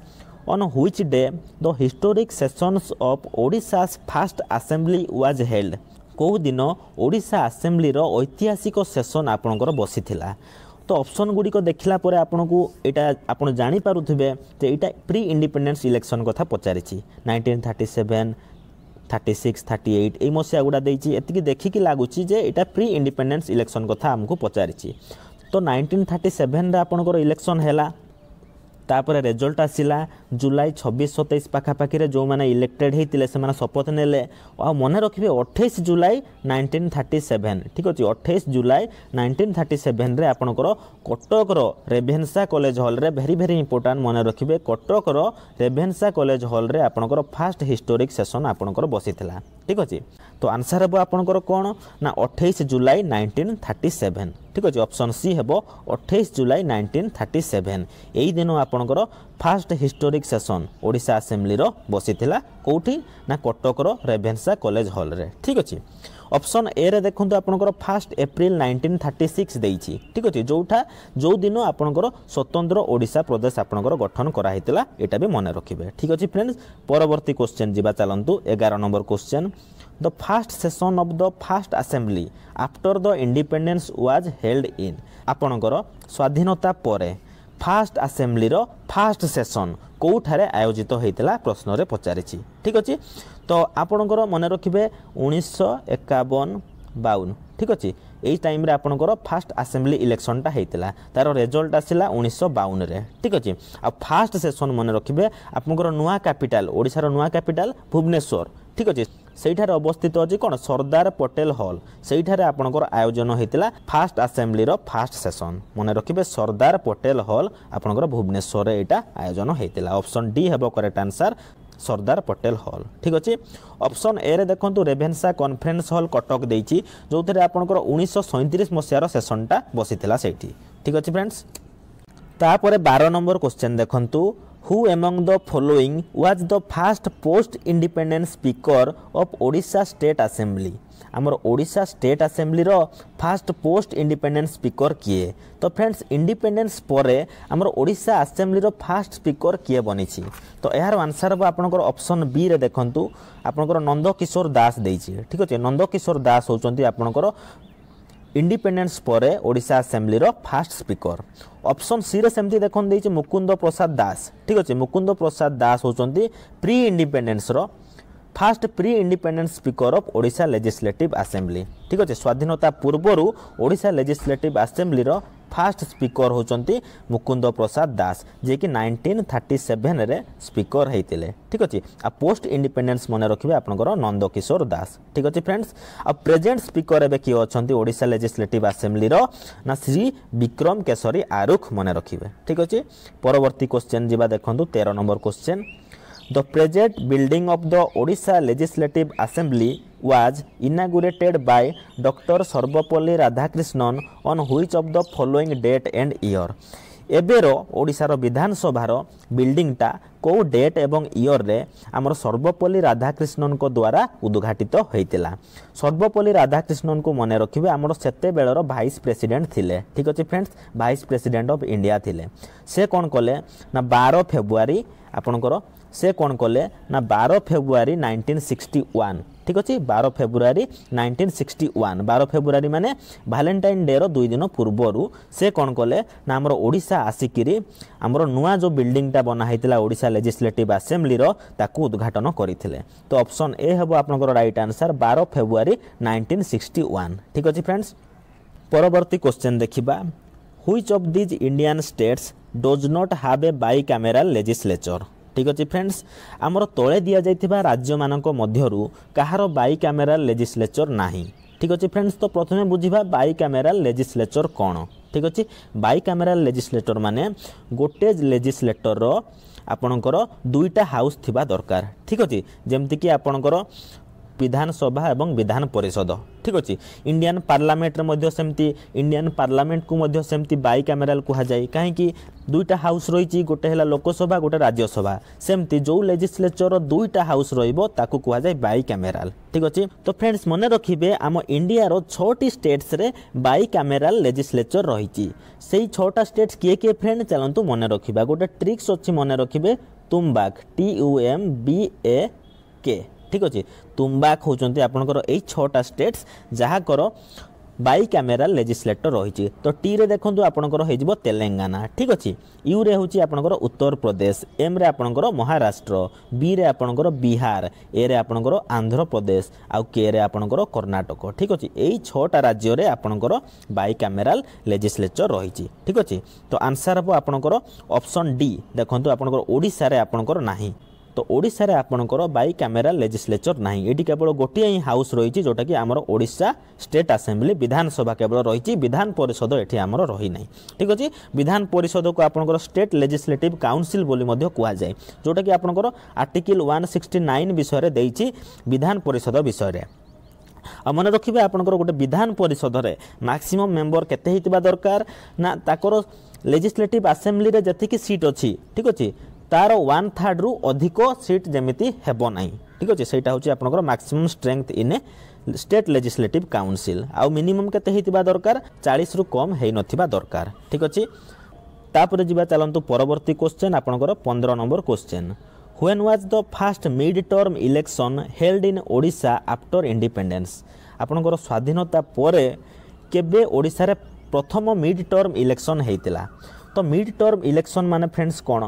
Speaker 1: on which day the historic sessions of Odisha's first assembly was held କେଉଁଦିନ ଓଡ଼ିଶା ଆସେମ୍ବ୍ଲିର ଐତିହାସିକ ସେସନ୍ ଆପଣଙ୍କର ବସିଥିଲା ତ ଅପସନ୍ ଗୁଡ଼ିକ ଦେଖିଲା ପରେ ଆପଣଙ୍କୁ ଏଇଟା ଆପଣ ଜାଣିପାରୁଥିବେ ଯେ ଏଇଟା ପ୍ରି ଇଣ୍ଡିପେଣ୍ଡେନ୍ସ ଇଲେକ୍ସନ୍ କଥା ପଚାରିଛି nineteen thirty seven thirty six thirty eight এই মশিয়া গুড়া দিয়েছি এতকি দেখিকি লাগুছি যে এটা প্রি ইন্ডিপেন্ডেন্স ইলেকশন কথা আমাকে পচারিছি তো নাইনটিন থার্টি সেভেন্রে আপনার ইলেকশন হেলা ତାପରେ ରେଜଲ୍ଟ ଆସିଲା ଜୁଲାଇ ଛବିଶ ସତେଇଶ ପାଖାପାଖିରେ ଯେଉଁମାନେ ଇଲେକ୍ଟେଡ଼ ହୋଇଥିଲେ ସେମାନେ ଶପଥ ନେଲେ ଆଉ ମନେ ରଖିବେ ଅଠେଇଶ ଜୁଲାଇ ନାଇଣ୍ଟିନ୍ ଥାର୍ଟି ସେଭେନ୍ ଠିକ୍ ଅଛି ଅଠେଇଶ ଜୁଲାଇ ନାଇଣ୍ଟିନ୍ ଥାର୍ଟି ସେଭେନ୍ରେ ଆପଣଙ୍କର କଟକର ରେଭେନ୍ସା କଲେଜ ହଲ୍ରେ ଭେରି ଭେରି ଇମ୍ପୋର୍ଟାଣ୍ଟ ମନେ ରଖିବେ କଟକର ରେଭେନ୍ସା କଲେଜ ହଲ୍ରେ ଆପଣଙ୍କର ଫାଷ୍ଟ ହିଷ୍ଟୋରିକ୍ ସେସନ୍ ଆପଣଙ୍କର ବସିଥିଲା ଠିକ୍ ଅଛି ତ ଆନ୍ସର୍ ହେବ ଆପଣଙ୍କର କ'ଣ ନା ଅଠେଇଶ ଜୁଲାଇ ନାଇଣ୍ଟିନ୍ ଥାର୍ଟି ସେଭେନ୍ ଠିକ୍ ଅଛି ଅପସନ୍ ସି ହେବ ଅଠେଇଶ ଜୁଲାଇ ନାଇଣ୍ଟିନ୍ ଥାର୍ଟି ସେଭେନ୍ ଏଇ ଦିନ ଆପଣଙ୍କର ଫାଷ୍ଟ ହିଷ୍ଟୋରିକ୍ ସେସନ୍ ଓଡ଼ିଶା ଆସେମ୍ବଲିର ବସିଥିଲା କେଉଁଠି ନା କଟକର ରେଭେନ୍ସା କଲେଜ ହଲ୍ରେ ଠିକ୍ ଅଛି ଅପସନ୍ ଏରେ ଦେଖନ୍ତୁ ଆପଣଙ୍କର first April nineteen thirty six ଦେଇଛି ଠିକ୍ ଅଛି ଯେଉଁଟା ଯେଉଁଦିନ ଆପଣଙ୍କର ସ୍ୱତନ୍ତ୍ର ଓଡ଼ିଶା ପ୍ରଦେଶ ଆପଣଙ୍କର ଗଠନ କରାହେଇଥିଲା ଏଇଟା ବି ମନେ ରଖିବେ ଠିକ୍ ଅଛି ଫ୍ରେଣ୍ଡସ୍ ପରବର୍ତ୍ତୀ କୋଶ୍ଚେନ୍ ଯିବା ଚାଲନ୍ତୁ ଏଗାର number question the first session of the first assembly after the independence was held in ଆପଣଙ୍କର ସ୍ୱାଧୀନତା ପରେ ফার্স্ট ଆସେମ୍ବ୍ଲିର ଫାର୍ଷ୍ଟ ସେସନ୍ କେଉଁଠାରେ ଆୟୋଜିତ ହୋଇଥିଲା ପ୍ରଶ୍ନରେ ପଚାରିଛି ଠିକ୍ ଅଛି ତ ଆପଣଙ୍କର ମନେ ରଖିବେ ଉଣେଇଶହ ଏକାବନ ବାଉନ ଠିକ୍ ଅଛି ଏଇ ଟାଇମ୍ରେ ଆପଣଙ୍କର ଫାର୍ଷ୍ଟ ଆସେମ୍ବ୍ଲି ଇଲେକ୍ସନ୍ଟା ହେଇଥିଲା ତା'ର ରେଜଲ୍ଟ ଆସିଲା ଉଣେଇଶହ ବାଉନରେ ଠିକ୍ ଅଛି ଆଉ ଫାର୍ଷ୍ଟ ସେସନ୍ ମନେ ରଖିବେ ଆପଣଙ୍କର ନୂଆ କ୍ୟାପିଟାଲ୍ ଓଡ଼ିଶାର ନୂଆ କ୍ୟାପିଟାଲ୍ ଭୁବନେଶ୍ୱର ঠিক আছে সেইঠারে অবস্থিত অছে কোণ সর্দার পটেল হল সেইঠারে আপনার আয়োজন হয়েছিল ফার্স্ট আসেম্বলির ফার্স্ট সেসন মনে রাখবে সর্দার পটেল হল আপনার ভুবনেশ্বরের এটা আয়োজন হয়েছিল অপশন ডি হব করেক্ট আনসার সর্দার পটেল হল ঠিক আছে অপশন এ রে দেখুন রেভেনসা কনফরেন্স হল কটক দিয়েছি যে আপনার উনিশশো সৈতিরিশ মশিয়ার সেসনটা বসিলা সেইটি ঠিক আছে ফ্রেন্ডস তাপরে বার নম্বর কোশ্চেন দেখুন who among the following was the first post independent speaker of Odisha State assembly আমার Odisha state assembly first post independent speaker কিয়ে তো ফ্রেন্ডস ইন্ডিপেন্ডেন্স পরে আমার ওড়িশা আসেম্বলি ফার্স্ট স্পিকর কিয়ে বনিছি তো এর আনসার হব আপনার অপশন বি রে দেখুন আপনার নন্দকিশোর দাস দিয়েছি ঠিক আছে নন্দকিশোর দাস হচ্ছেন আপনার ଇଣ୍ଡିପେଣ୍ଡେନ୍ସ ପରେ ଓଡ଼ିଶା ଆସେମ୍ବ୍ଲିର ଫାଷ୍ଟ ସ୍ପିକର ଅପସନ୍ ସିରେ ସେମିତି ଦେଖନ୍ତୁ ଦେଇଛି ମୁକୁନ୍ଦ ପ୍ରସାଦ ଦାସ ଠିକ୍ ଅଛି ମୁକୁନ୍ଦ ପ୍ରସାଦ ଦାସ ହେଉଛନ୍ତି ପ୍ରି ଇଣ୍ଡିପେଣ୍ଡେନ୍ସର first pre independent speaker of Odisha legislative assembly ঠিক আছে স্বাধীনতা পূর্বরু ওড়িশা লেজিসলেটিভ আসেম্বলির ফার্স্ট স্পিকর হচ্ছেন মুকুন্দ প্রসাদ দাস যে কি নাইনটিন থার্টি সেভেন্রে স্পিকর হয়েছে ঠিক আছে আর পোস্ট ইন্ডিপেন্ডেন্স মনে রাখবে আপনার নন্দকিশোর দাস ঠিক আছে ফ্রেন্ডস আর প্রেজেন্ট স্পিকর এবে কি অনেক ওড়শা লেজিসলেটিভ আসেম্বলির না শ্রী বিক্রম কেশরী আরুখ মনে রাখবে ঠিক আছে পরবর্তী কোশ্চেন যা দেখুন তের number question the present building of the Odisha legislative assembly was inaugurated by doctor Sarvepalli Radhakrishnan on which of the following date and year ଏବେର ଓଡ଼ିଶାର ବିଧାନସଭାର ବିଲ୍ଡିଂଟା କେଉଁ ଡେଟ୍ ଏବଂ ଇୟର୍ରେ ଆମର ସର୍ବପଲ୍ଲୀ ରାଧାକ୍ରିଷ୍ଣନଙ୍କ ଦ୍ୱାରା ଉଦ୍ଘାଟିତ ହୋଇଥିଲା ସର୍ବପଲ୍ଲୀ ରାଧାକ୍ରିଷ୍ଣନଙ୍କୁ ମନେ ରଖିବେ ଆମର ସେତେବେଳର ଭାଇସ୍ ପ୍ରେସିଡେଣ୍ଟ ଥିଲେ ଠିକ୍ ଅଛି friends vice president of India ଥିଲେ ସେ କ'ଣ କଲେ ନା ବାର ଫେବୃଆରୀ ଆପଣଙ୍କର সে কোণ কলে না বার ফেব্রুয়ারি নাইনটিন সিক্সটি ওয়ান ঠিক আছে বার ফেব্রুয়ারি নাইনটিন সিক্সটি ওয়ান বার ফেব্রুয়ারি মানে ভ্যালেন্টাইন ডের দুই দিন পূর্বরু সে কোণ কলে না আমার ওড়শা আসিকি আমার নূয়া যে বিল্ডিংটা বনা হয়েছিল ওড়শা লেজিসলেটিভ আসেম্বলির তাকে উদ্ঘাটন করে তো অপশন এ হব আপনার রাইট আনসার বার ফেব্রুয়ারি নাইনটিন সিক্সটি ওয়ান ঠিক আছে ফ্রেন্ডস পরবর্তী কোশ্চেন দেখিবা which of these Indian states does not have a bicameral legislature ঠিক আছে ফ্রেন্ডস আমার তলে দিয়া যাই রাজ্য মানক মধ্যরু কাহার বাই ক্যামেরা লেজিসলেচর না ঠিক আছে ফ্রেন্ডস তো প্রথমে বুঝবা বাই ক্যামেরা লেজিসলেচর কোণ ঠিক আছে বাই ক্যামেরা লেজিসলেটর মানে গোটে লেজিসলেটর আপনার দুইটা হাউস থাকা দরকার ঠিক আছে যেমিকি আপনার ବିଧାନସଭା ଏବଂ ବିଧାନ ପରିଷଦ ଠିକ୍ ଅଛି ଇଣ୍ଡିଆନ୍ ପାର୍ଲାମେଣ୍ଟରେ ମଧ୍ୟ ସେମିତି ଇଣ୍ଡିଆନ୍ ପାର୍ଲାମେଣ୍ଟକୁ ମଧ୍ୟ ସେମିତି ବାଇ କ୍ୟାମେରାଲ୍ କୁହାଯାଏ କାହିଁକି ଦୁଇଟା ହାଉସ୍ ରହିଛି ଗୋଟେ ହେଲା ଲୋକସଭା ଗୋଟେ ରାଜ୍ୟସଭା ସେମିତି ଯେଉଁ ଲେଜିସ୍ଲେଚରର ଦୁଇଟା ହାଉସ୍ ରହିବ ତାକୁ କୁହାଯାଏ ବାଇ କ୍ୟାମେରାଲ୍ ଠିକ୍ ଅଛି ତ ଫ୍ରେଣ୍ଡସ୍ ମନେ ରଖିବେ ଆମ ଇଣ୍ଡିଆର ଛଅଟି ଷ୍ଟେଟ୍ସରେ ବାଇ କ୍ୟାମେରାଲ୍ ଲେଜିସ୍ଲେଚର ରହିଛି ସେଇ ଛଅଟା ଷ୍ଟେଟ୍ସ କିଏ କିଏ ଫ୍ରେଣ୍ଡ ଚାଲନ୍ତୁ ମନେ ରଖିବା ଗୋଟେ ଟ୍ରିକ୍ସ ଅଛି ମନେ ରଖିବେ ତୁମବାକ୍ ଟି ୟୁ ଏମ୍ ବି ଏ କେ ঠিক ଅଛି ତୁମ୍ବାକ୍ ହେଉଛନ୍ତି ଆପଣଙ୍କର ଏଇ ଛଅଟା ଷ୍ଟେଟ୍ସ ଯାହାଙ୍କର ବାଇ କ୍ୟାମେରାଲ ଲେଜିସ୍ଲେଟର ରହିଛି ତ ଟିରେ ଦେଖନ୍ତୁ ଆପଣଙ୍କର ହେଇଯିବ ତେଲେଙ୍ଗାନା ଠିକ୍ ଅଛି ୟୁରେ ହେଉଛି ଆପଣଙ୍କର ଉତ୍ତରପ୍ରଦେଶ ଏମ୍ରେ ଆପଣଙ୍କର ମହାରାଷ୍ଟ୍ର ବିରେ ଆପଣଙ୍କର ବିହାର ଏରେ ଆପଣଙ୍କର ଆନ୍ଧ୍ରପ୍ରଦେଶ ଆଉ କେରେ ଆପଣଙ୍କର କର୍ଣ୍ଣାଟକ ଠିକ୍ ଅଛି ଏଇ ଛଅଟା ରାଜ୍ୟରେ ଆପଣଙ୍କର ବାଇ କ୍ୟାମେରାଲ ଲେଜିସ୍ଲେଚର ରହିଛି ଠିକ୍ ଅଛି ତ ଆନ୍ସର୍ ହେବ ଆପଣଙ୍କର ଅପସନ୍ ଡି ଦେଖନ୍ତୁ ଆପଣଙ୍କର ଓଡ଼ିଶାରେ ଆପଣଙ୍କର ନାହିଁ তো ওড়িশার আপনার বাই ক্যামেরা লেজিসলেচর না এটি কেবল গোটিয়ে হি হাউস রয়েছে যেটা কি আমার ওড়িশা স্টেট আসেম্বলি বিধানসভা কেবল রয়েছে বিধান পরিষদ এটি আমার রহি না ঠিক আছে বিধান পরিষদকে আপনার স্টেট লেজিসলেটিভ কাউন্সিল বলে কুহযায় যেটা কি আপনার আর্টিকল ওয়ান সিক্সটি নাইন বিষয়ে দিয়েছি বিধান পরিষদ বিষয়ে মনে রাখবে আপনার গোটে বিধান পরিষদরে ম্যাক্সিমম মেম্বর কেতে হইতিবা দরকার না তাকর লেজিসলেটিভ আসেম্বলিরে যেতিকি সিট অছি ঠিক আছে তার ওয়ান থার্ডরু অধিক সিট যেমিতি ହେବ ନାହିଁ ঠিক ଅଛି ସେଇଟା ହେଉଛି ଆପଣଙ୍କର maximum strength in a state legislative council ଆଉ ମିନିମମ୍ କେତେ ହେଇଥିବା ଦରକାର ଚାଳିଶରୁ କମ୍ ହେଇନଥିବା ଦରକାର ଠିକ୍ ଅଛି ତାପରେ ଯିବା ଚାଲନ୍ତୁ ପରବର୍ତ୍ତୀ କୋଶ୍ଚେନ୍ ଆପଣଙ୍କର ପନ୍ଦର number question when was the first mid term election held in Odisha after independence ଆପଣଙ୍କର ସ୍ୱାଧୀନତା ପରେ କେବେ ଓଡ଼ିଶାରେ ପ୍ରଥମ ମିଡ୍ ଟର୍ମ ଇଲେକ୍ସନ୍ ହେଇଥିଲା ତ ମିଡ୍ ଟର୍ମ ଇଲେକ୍ସନ୍ ମାନେ ଫ୍ରେଣ୍ଡସ୍ କ'ଣ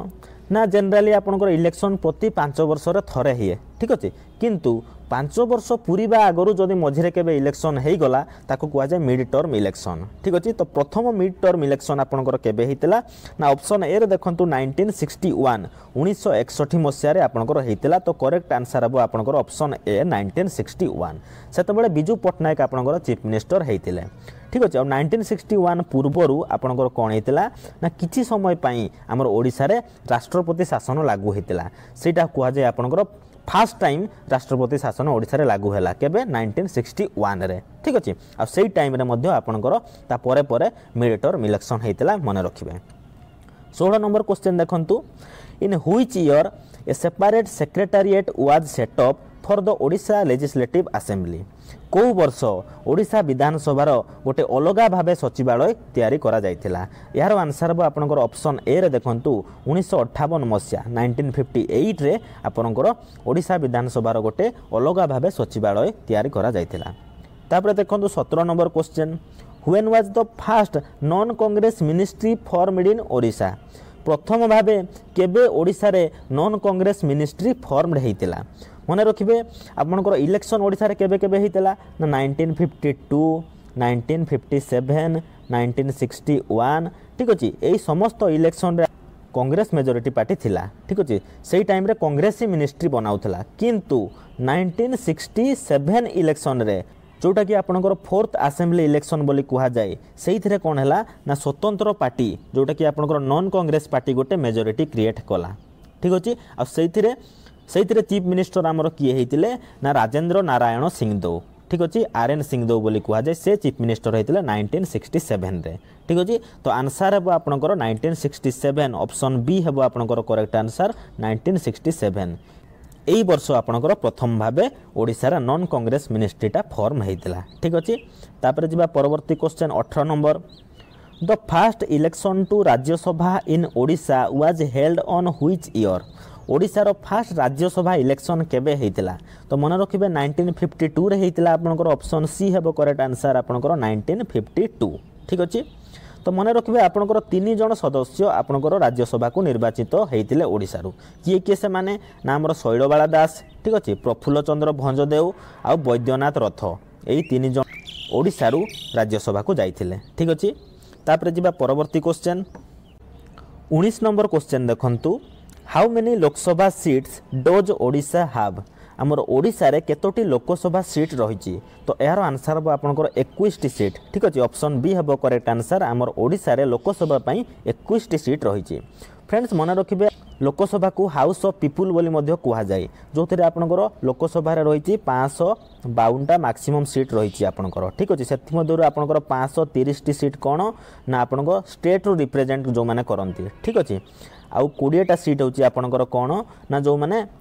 Speaker 1: ନା ଜେନେରାଲି ଆପଣଙ୍କର ଇଲେକ୍ସନ୍ ପ୍ରତି ପାଞ୍ଚ ବର୍ଷରେ ଥରେ ହୁଏ ଠିକ୍ ଅଛି କିନ୍ତୁ ପାଞ୍ଚ ବର୍ଷ ପୁରିବା ଆଗରୁ ଯଦି ମଝିରେ କେବେ ଇଲେକ୍ସନ୍ ହୋଇଗଲା ତାକୁ କୁହାଯାଏ ମିଡ୍ ଟର୍ମ ଇଲେକ୍ସନ୍ ଠିକ୍ ଅଛି ତ ପ୍ରଥମ ମିଡ୍ ଟର୍ମ ଇଲେକ୍ସନ୍ ଆପଣଙ୍କର କେବେ ହୋଇଥିଲା ନା ଅପ୍ସନ୍ ଏରେ ଦେଖନ୍ତୁ ନାଇଣ୍ଟିନ୍ ସିକ୍ସଟି ୱାନ୍ ଉଣେଇଶହ ଏକଷଠି ମସିହାରେ ଆପଣଙ୍କର ହୋଇଥିଲା ତ କରେକ୍ଟ ଆନ୍ସର୍ ହେବ ଆପଣଙ୍କର option A nineteen sixty one ସେତେବେଳେ ବିଜୁ ପଟ୍ଟନାୟକ ଆପଣଙ୍କର ଚିଫ୍ ମିନିଷ୍ଟର ହୋଇଥିଲେ ঠিক আছে নাইনটিন সিক্সটি ওয়ান ୱାନ୍ আপনার ଆପଣଙ୍କର କ'ଣ ହେଇଥିଲା ନା କିଛି ସମୟ ପାଇଁ ଆମର ଓଡ଼ିଶାରେ ରାଷ୍ଟ୍ରପତି ଶାସନ ଲାଗୁ ହେଇଥିଲା ସେଇଟା କୁହାଯାଏ ଆପଣଙ୍କର ফার্স্ট টাইম রাষ্ট্রপতি শাসন ওড়শার লাগু হল কেবে নাইনটিন সিক্সটি ওয়ানে ঠিক আছে আই টাইমে আপনার তাপরে পরে মিলিটর ইলেকশন হয়েছিল মনে রাখবে ষোল নম্বর কোশ্চেন দেখুন in which year a separate secretariat was set up for the Odisha legislative assembly କେଉଁ ବର୍ଷ ଓଡ଼ିଶା ବିଧାନସଭାର ଗୋଟିଏ ଅଲଗା ଭାବେ ସଚିବାଳୟ ତିଆରି କରାଯାଇଥିଲା ଏହାର ଆନ୍ସର୍ ହେବ ଆପଣଙ୍କର ଅପସନ୍ ଏରେ ଦେଖନ୍ତୁ ଉଣେଇଶହ ଅଠାବନ ମସିହା ନାଇଣ୍ଟିନ୍ ଫିଫ୍ଟି ଏଇଟ୍ରେ ଆପଣଙ୍କର ଓଡ଼ିଶା ବିଧାନସଭାର ଗୋଟିଏ ଅଲଗା ଭାବେ ସଚିବାଳୟ ତିଆରି କରାଯାଇଥିଲା ତାପରେ ଦେଖନ୍ତୁ ସତର number question when was the first non Congress ministry formed in Odisha ପ୍ରଥମ ଭାବେ କେବେ ଓଡ଼ିଶାରେ ନନ୍ କଂଗ୍ରେସ ମିନିଷ୍ଟ୍ରି ଫର୍ମଡ଼୍ ହୋଇଥିଲା মনে রাখবে আপনার ইলেকশন ওড়শার কেবে কেবে হয়েছিল না nineteen fifty two nineteen fifty seven nineteen sixty one ঠিক আছে এই সমস্ত ইলেকশনরে কংগ্রেস মেজরিটি পার্টি লা ঠিক আছে সেই টাইমরে কংগ্রেস হি মিনিষ্ট্রি বনাউলা কিন্তু নাইনটিন সিক্সটি সেভেন ইলেকশনরে ଯେଉଁଟାକି ଆପଣଙ୍କର ଫୋର୍ଥ ଆସେମ୍ବ୍ଲି ଇଲେକ୍ସନ୍ ବୋଲି କୁହାଯାଏ ସେଇଥିରେ କ'ଣ ହେଲା ନା ସ୍ୱତନ୍ତ୍ର ପାର୍ଟି ଯେଉଁଟାକି ଆପଣଙ୍କର ନନ୍ କଂଗ୍ରେସ ପାର୍ଟି ଗୋଟେ ମେଜରିଟି କ୍ରିଏଟ୍ କଲା ଠିକ୍ ଅଛି ଆଉ ସେଇଥିରେ ସେଇଥିରେ ଚିଫ୍ ମିନିଷ୍ଟର ଆମର କିଏ ହେଇଥିଲେ ନା ରାଜେନ୍ଦ୍ର ନାରାୟଣ ସିଂଦେଓ ঠিক আছে আর এন সিংদেও বলে কুহযায় সে চিফ মিনিষ্টর হয়েছিল নাইনটিন সিক্সটি সেভেন্রে ঠিক আছে তো আনসার হব আপনার nineteen sixty seven option B হব আপনার correct answer nineteen sixty seven এই বর্ষ আপনার প্রথম ভাবে ওড়শার নন কংগ্রেস মিনিষ্ট্রিটা ফর্ম হয়েছিল ঠিক আছে তাপরে যা পরবর্তী কোশ্চেন অঠর number the first election to Rajya Sabha in Odisha was held on which year ଓଡ଼ିଶାର ଫାଷ୍ଟ ରାଜ୍ୟସଭା ଇଲେକ୍ସନ୍ କେବେ ହେଇଥିଲା ତ ମନେ ରଖିବେ ନାଇଣ୍ଟିନ୍ ଫିଫ୍ଟି ଟୁରେ ହେଇଥିଲା ଆପଣଙ୍କର ଅପସନ୍ ସି ହେବ କରେକ୍ଟ ଆନ୍ସର୍ ଆପଣଙ୍କର ନାଇଣ୍ଟିନ୍ ଫିଫ୍ଟି ଟୁ ଠିକ୍ ଅଛି ତ ମନେ ରଖିବେ ଆପଣଙ୍କର ତିନି ଜଣ ସଦସ୍ୟ ଆପଣଙ୍କର ରାଜ୍ୟସଭାକୁ ନିର୍ବାଚିତ ହେଇଥିଲେ ଓଡ଼ିଶାରୁ କିଏ କିଏ ସେମାନେ ନା ଆମର ଶୈଳବାଳା ଦାସ ଠିକ୍ ଅଛି ପ୍ରଫୁଲ୍ଲ ଚନ୍ଦ୍ର ଭଞ୍ଜଦେଓ ଆଉ ବୈଦ୍ୟନାଥ ରଥ ଏଇ ତିନି ଜଣ ଓଡ଼ିଶାରୁ ରାଜ୍ୟସଭାକୁ ଯାଇଥିଲେ ଠିକ୍ ଅଛି ତାପରେ ଯିବା ପରବର୍ତ୍ତୀ କୋଶ୍ଚେନ୍ ଉଣେଇଶ ନମ୍ବର କୋଶ୍ଚେନ୍ ଦେଖନ୍ତୁ how many Lok Sabha seats does Odisha have আমার ওড়শার কতোটি লোকসভা সিট রয়েছে তো এর আনসার হব আপনার একুশটি সিট ঠিক আছে অপশন বি হব করেক্ট আনসার আমার ওড়শার লোকসভা একুশটি সিট রয়েছে ফ্রেন্ডস মনে রাখবে লোকসভা হাউস অফ পিপুল বলে কুহযায় যে আপনার লোকসভার রয়েছে পাঁচশো বাউনটা ম্যাক্সিমম সিট রয়েছে আপনার ঠিক আছে সেমধ্যে আপনার পাঁচশো তিরিশটি সিট কোণ না আপনার স্টেট্রু রিপ্রেজেন্ট যে করতে ঠিক আছে আউ কোড়িয়েটা সিট হচ্ছে আপনার কোণ না যে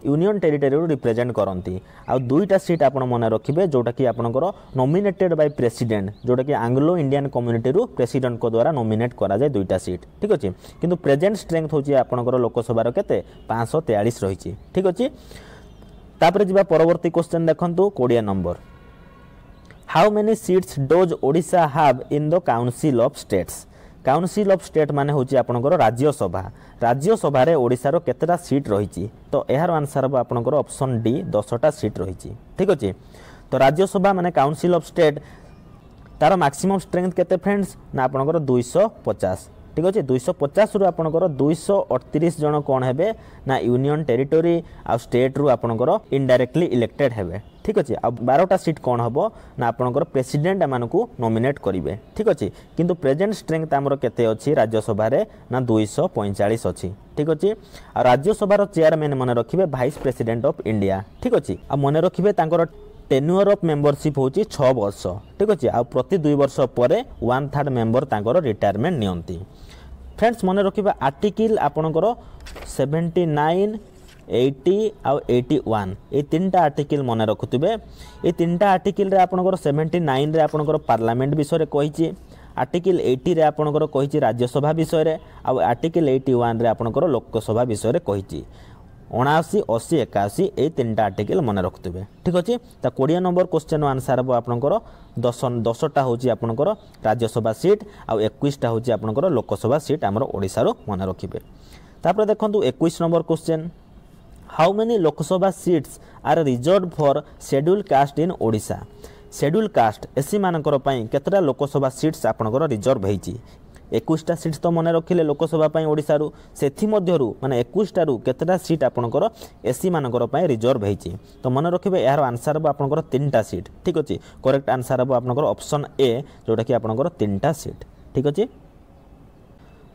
Speaker 1: ইউনিয়ন টেরিটোরি রিপ্রেজেন্ট করতে আউ দুইটা সিট আপনার মনে রাখবে যেটা কি আপনার নমিনেটেড বাই প্রেসিডেন্ট যেটা কি আংলো ইন্ডিয়ান কম্যুনিটি প্রেসিডেন্ট দ্বারা নমিনেট করা যায় দুইটা সিট ঠিক আছে কিন্তু প্রেজেন্ট স্ট্রেংথ হচ্ছে আপনার লোকসভার কেতে পাঁচশহ তেয়াশ রয়েছে ঠিক আছে তাপরে যা পরবর্তী কোশ্চেন দেখুন কোড়িয়ে number how many seats does Odisha have in the council of states council of state মানে হচ্ছে আপনার রাজ্যসভা রাজ্যসভার ওড়শার কতটা সিট রয়েছে তো এর আনসার হব আপনার অপশন ডি দশটা সিট রয়েছে ঠিক আছে তো রাজ্যসভা মানে কাউন্সিল অফ স্টেট তার ম্যাক্সিমম স্ট্রেংথ কেতে ফ্রেন্ডস না আপনার দুইশ পচাশ ঠিক আছে দুইশ পচাশরু আপনার দুইশ অড়তিশ জন কণ হবে না ইউনিয়ন টেরিটোরি আ স্টেট্রু আপনার ইনডাইরেক্টলি ইলেক্টেড হবে ঠিক আছে ଆଉ ବାରଟା ସିଟ୍ କ'ଣ ହେବ ନା ଆପଣଙ୍କର ପ୍ରେସିଡେଣ୍ଟ ଏମାନଙ୍କୁ ନୋମିନେଟ୍ କରିବେ ଠିକ୍ ଅଛି କିନ୍ତୁ ପ୍ରେଜେଣ୍ଟ ଷ୍ଟ୍ରେଙ୍ଗଥ୍ ଆମର କେତେ ଅଛି ରାଜ୍ୟସଭାରେ ନା ଦୁଇଶହ ପଇଁଚାଳିଶ ଅଛି ঠিক আছে আর রাজ্যসভার চেয়ারম্যান মনে রাখবে ভাইস প্রেসিডেন্ট অফ ইন্ডিয়া ঠিক আছে আর মনে রাখবে তাঁর টেনুয়ার অফ মেম্বরশিপ হচ্ছে ছ বর্ষ ঠিক আছে আর প্রতি দুই বর্ষ পরে ওয়ান থার্ড মেম্বর তাঁর রিটায়ারমেন্ট নিয়ন্তি ফ্রেন্ডস মনে রাখবে আর্টিকল আপনার সেভেন্টি নাইন এইটি আউ এইটি ওয়ান এই তিনটা আর্টিকল মনে রাখুবে এই তিনটা আর্টিকলরে আপনার সেভেন্টি নাইনরে আপনার পার্লামেন্ট বিষয়ে কী আর্টিকল এইটিরে আপনার কী রাজ্যসভা বিষয়ে আর্টিকল এইটি ওয়ানরে আপনার লোকসভা বিষয়ে কী অনাশি অশী একাশি এই তিনটা আর্টিকল মনে রাখুবে ঠিক আছে তা কোড়িয়ে নম্বর কোশ্চেন আনসার হব আপনার দশ দশটা হচ্ছে আপনার রাজ্যসভা সিট আকুশটা হচ্ছে আপনার লোকসভা সিট আমার ওড়শার মনে রাখবে তাপরে দেখুন একুশ number question how many Lok Sabha seats are reserved for scheduled caste in Odisha? Scheduled caste ଏସ୍ସିମାନଙ୍କର ପାଇଁ କେତେଟା ଲୋକସଭା ସିଟ୍ସ ଆପଣଙ୍କର ରିଜର୍ଭ ହେଇଛି ଏକୋଇଶଟା ସିଟ୍ସ ତ ମନେ ରଖିଲେ ଲୋକସଭା ପାଇଁ ଓଡ଼ିଶାରୁ ସେଥିମଧ୍ୟରୁ ମାନେ ଏକୋଇଶଟାରୁ କେତେଟା ସିଟ୍ ଆପଣଙ୍କର ଏସ୍ସିମାନଙ୍କର ପାଇଁ ରିଜର୍ଭ ହେଇଛି ତ ମନେ ରଖିବେ ଏହାର ଆନ୍ସର୍ ହେବ ଆପଣଙ୍କର ତିନିଟା ସିଟ୍ ଠିକ୍ ଅଛି କରେକ୍ଟ ଆନ୍ସର୍ ହେବ ଆପଣଙ୍କର ଅପସନ୍ ଏ ଯେଉଁଟାକି ଆପଣଙ୍କର ତିନିଟା ସିଟ୍ ଠିକ୍ ଅଛି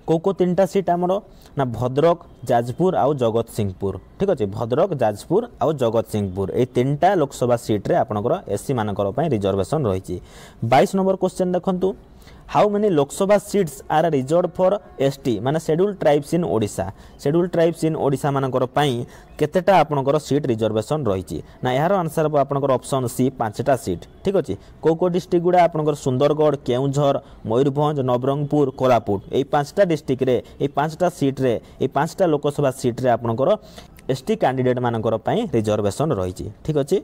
Speaker 1: କେଉଁ କେଉଁ ତିନିଟା ସିଟ୍ ଆମର ନା ଭଦ୍ରକ ଯାଜପୁର ଆଉ ଜଗତସିଂହପୁର ଠିକ୍ ଅଛି ଭଦ୍ରକ ଯାଜପୁର ଆଉ ଜଗତସିଂହପୁର ଏଇ ତିନିଟା ଲୋକସଭା ସିଟ୍ରେ ଆପଣଙ୍କର ଏସ୍ସିମାନଙ୍କର ପାଇଁ ରିଜର୍ଭେସନ୍ ରହିଛି ବାଇଶ ନମ୍ବର କୋଶ୍ଚେନ୍ ଦେଖନ୍ତୁ how many Lok Sabha seats are reserved for ST মানে scheduled tribes in Odisha scheduled tribes in Odisha মানকর পাই কেতেটা আপনার সিট রিজর্ভেসন রয়েছে না এর আনসার হব আপনার অপসন সি পাঁচটা সিট ঠিক আছে কেউ কেউ ডিস্ট্রিক্ট গুড়া আপনার সুন্দরগড় কেউঝর ময়ূরভঞ্জ নবরঙ্গপুর কোরাপুট এই পাঁচটা ডিস্ট্রিক্টরে এই পাঁচটা সিট্রে এই পাঁচটা লোকসভা সিট্রে আপনার এসটি ক্যান্ডিডেট মানকর পাই রিজর্ভেসন রয়েছে ঠিক আছে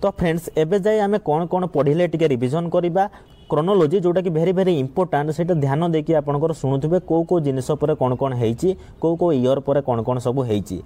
Speaker 1: তো ফ্রেন্ডস এবে যাই আমি কোণ কোণ পড়লে টিকে রিভিজন করা ক্রোনোলোজি ଯେଉଁଟାକି ଭେରି ଭେରି ଇମ୍ପୋର୍ଟାଣ୍ଟ ସେଇଟା ଧ୍ୟାନ ଦେଇକି ଆପଣଙ୍କର ଶୁଣୁଥିବେ କେଉଁ କେଉଁ ଜିନିଷ ପରେ କ'ଣ କ'ଣ ହେଇଛି କେଉଁ କେଉଁ ଇୟର୍ ପରେ କ'ଣ କ'ଣ ସବୁ ହେଇଛି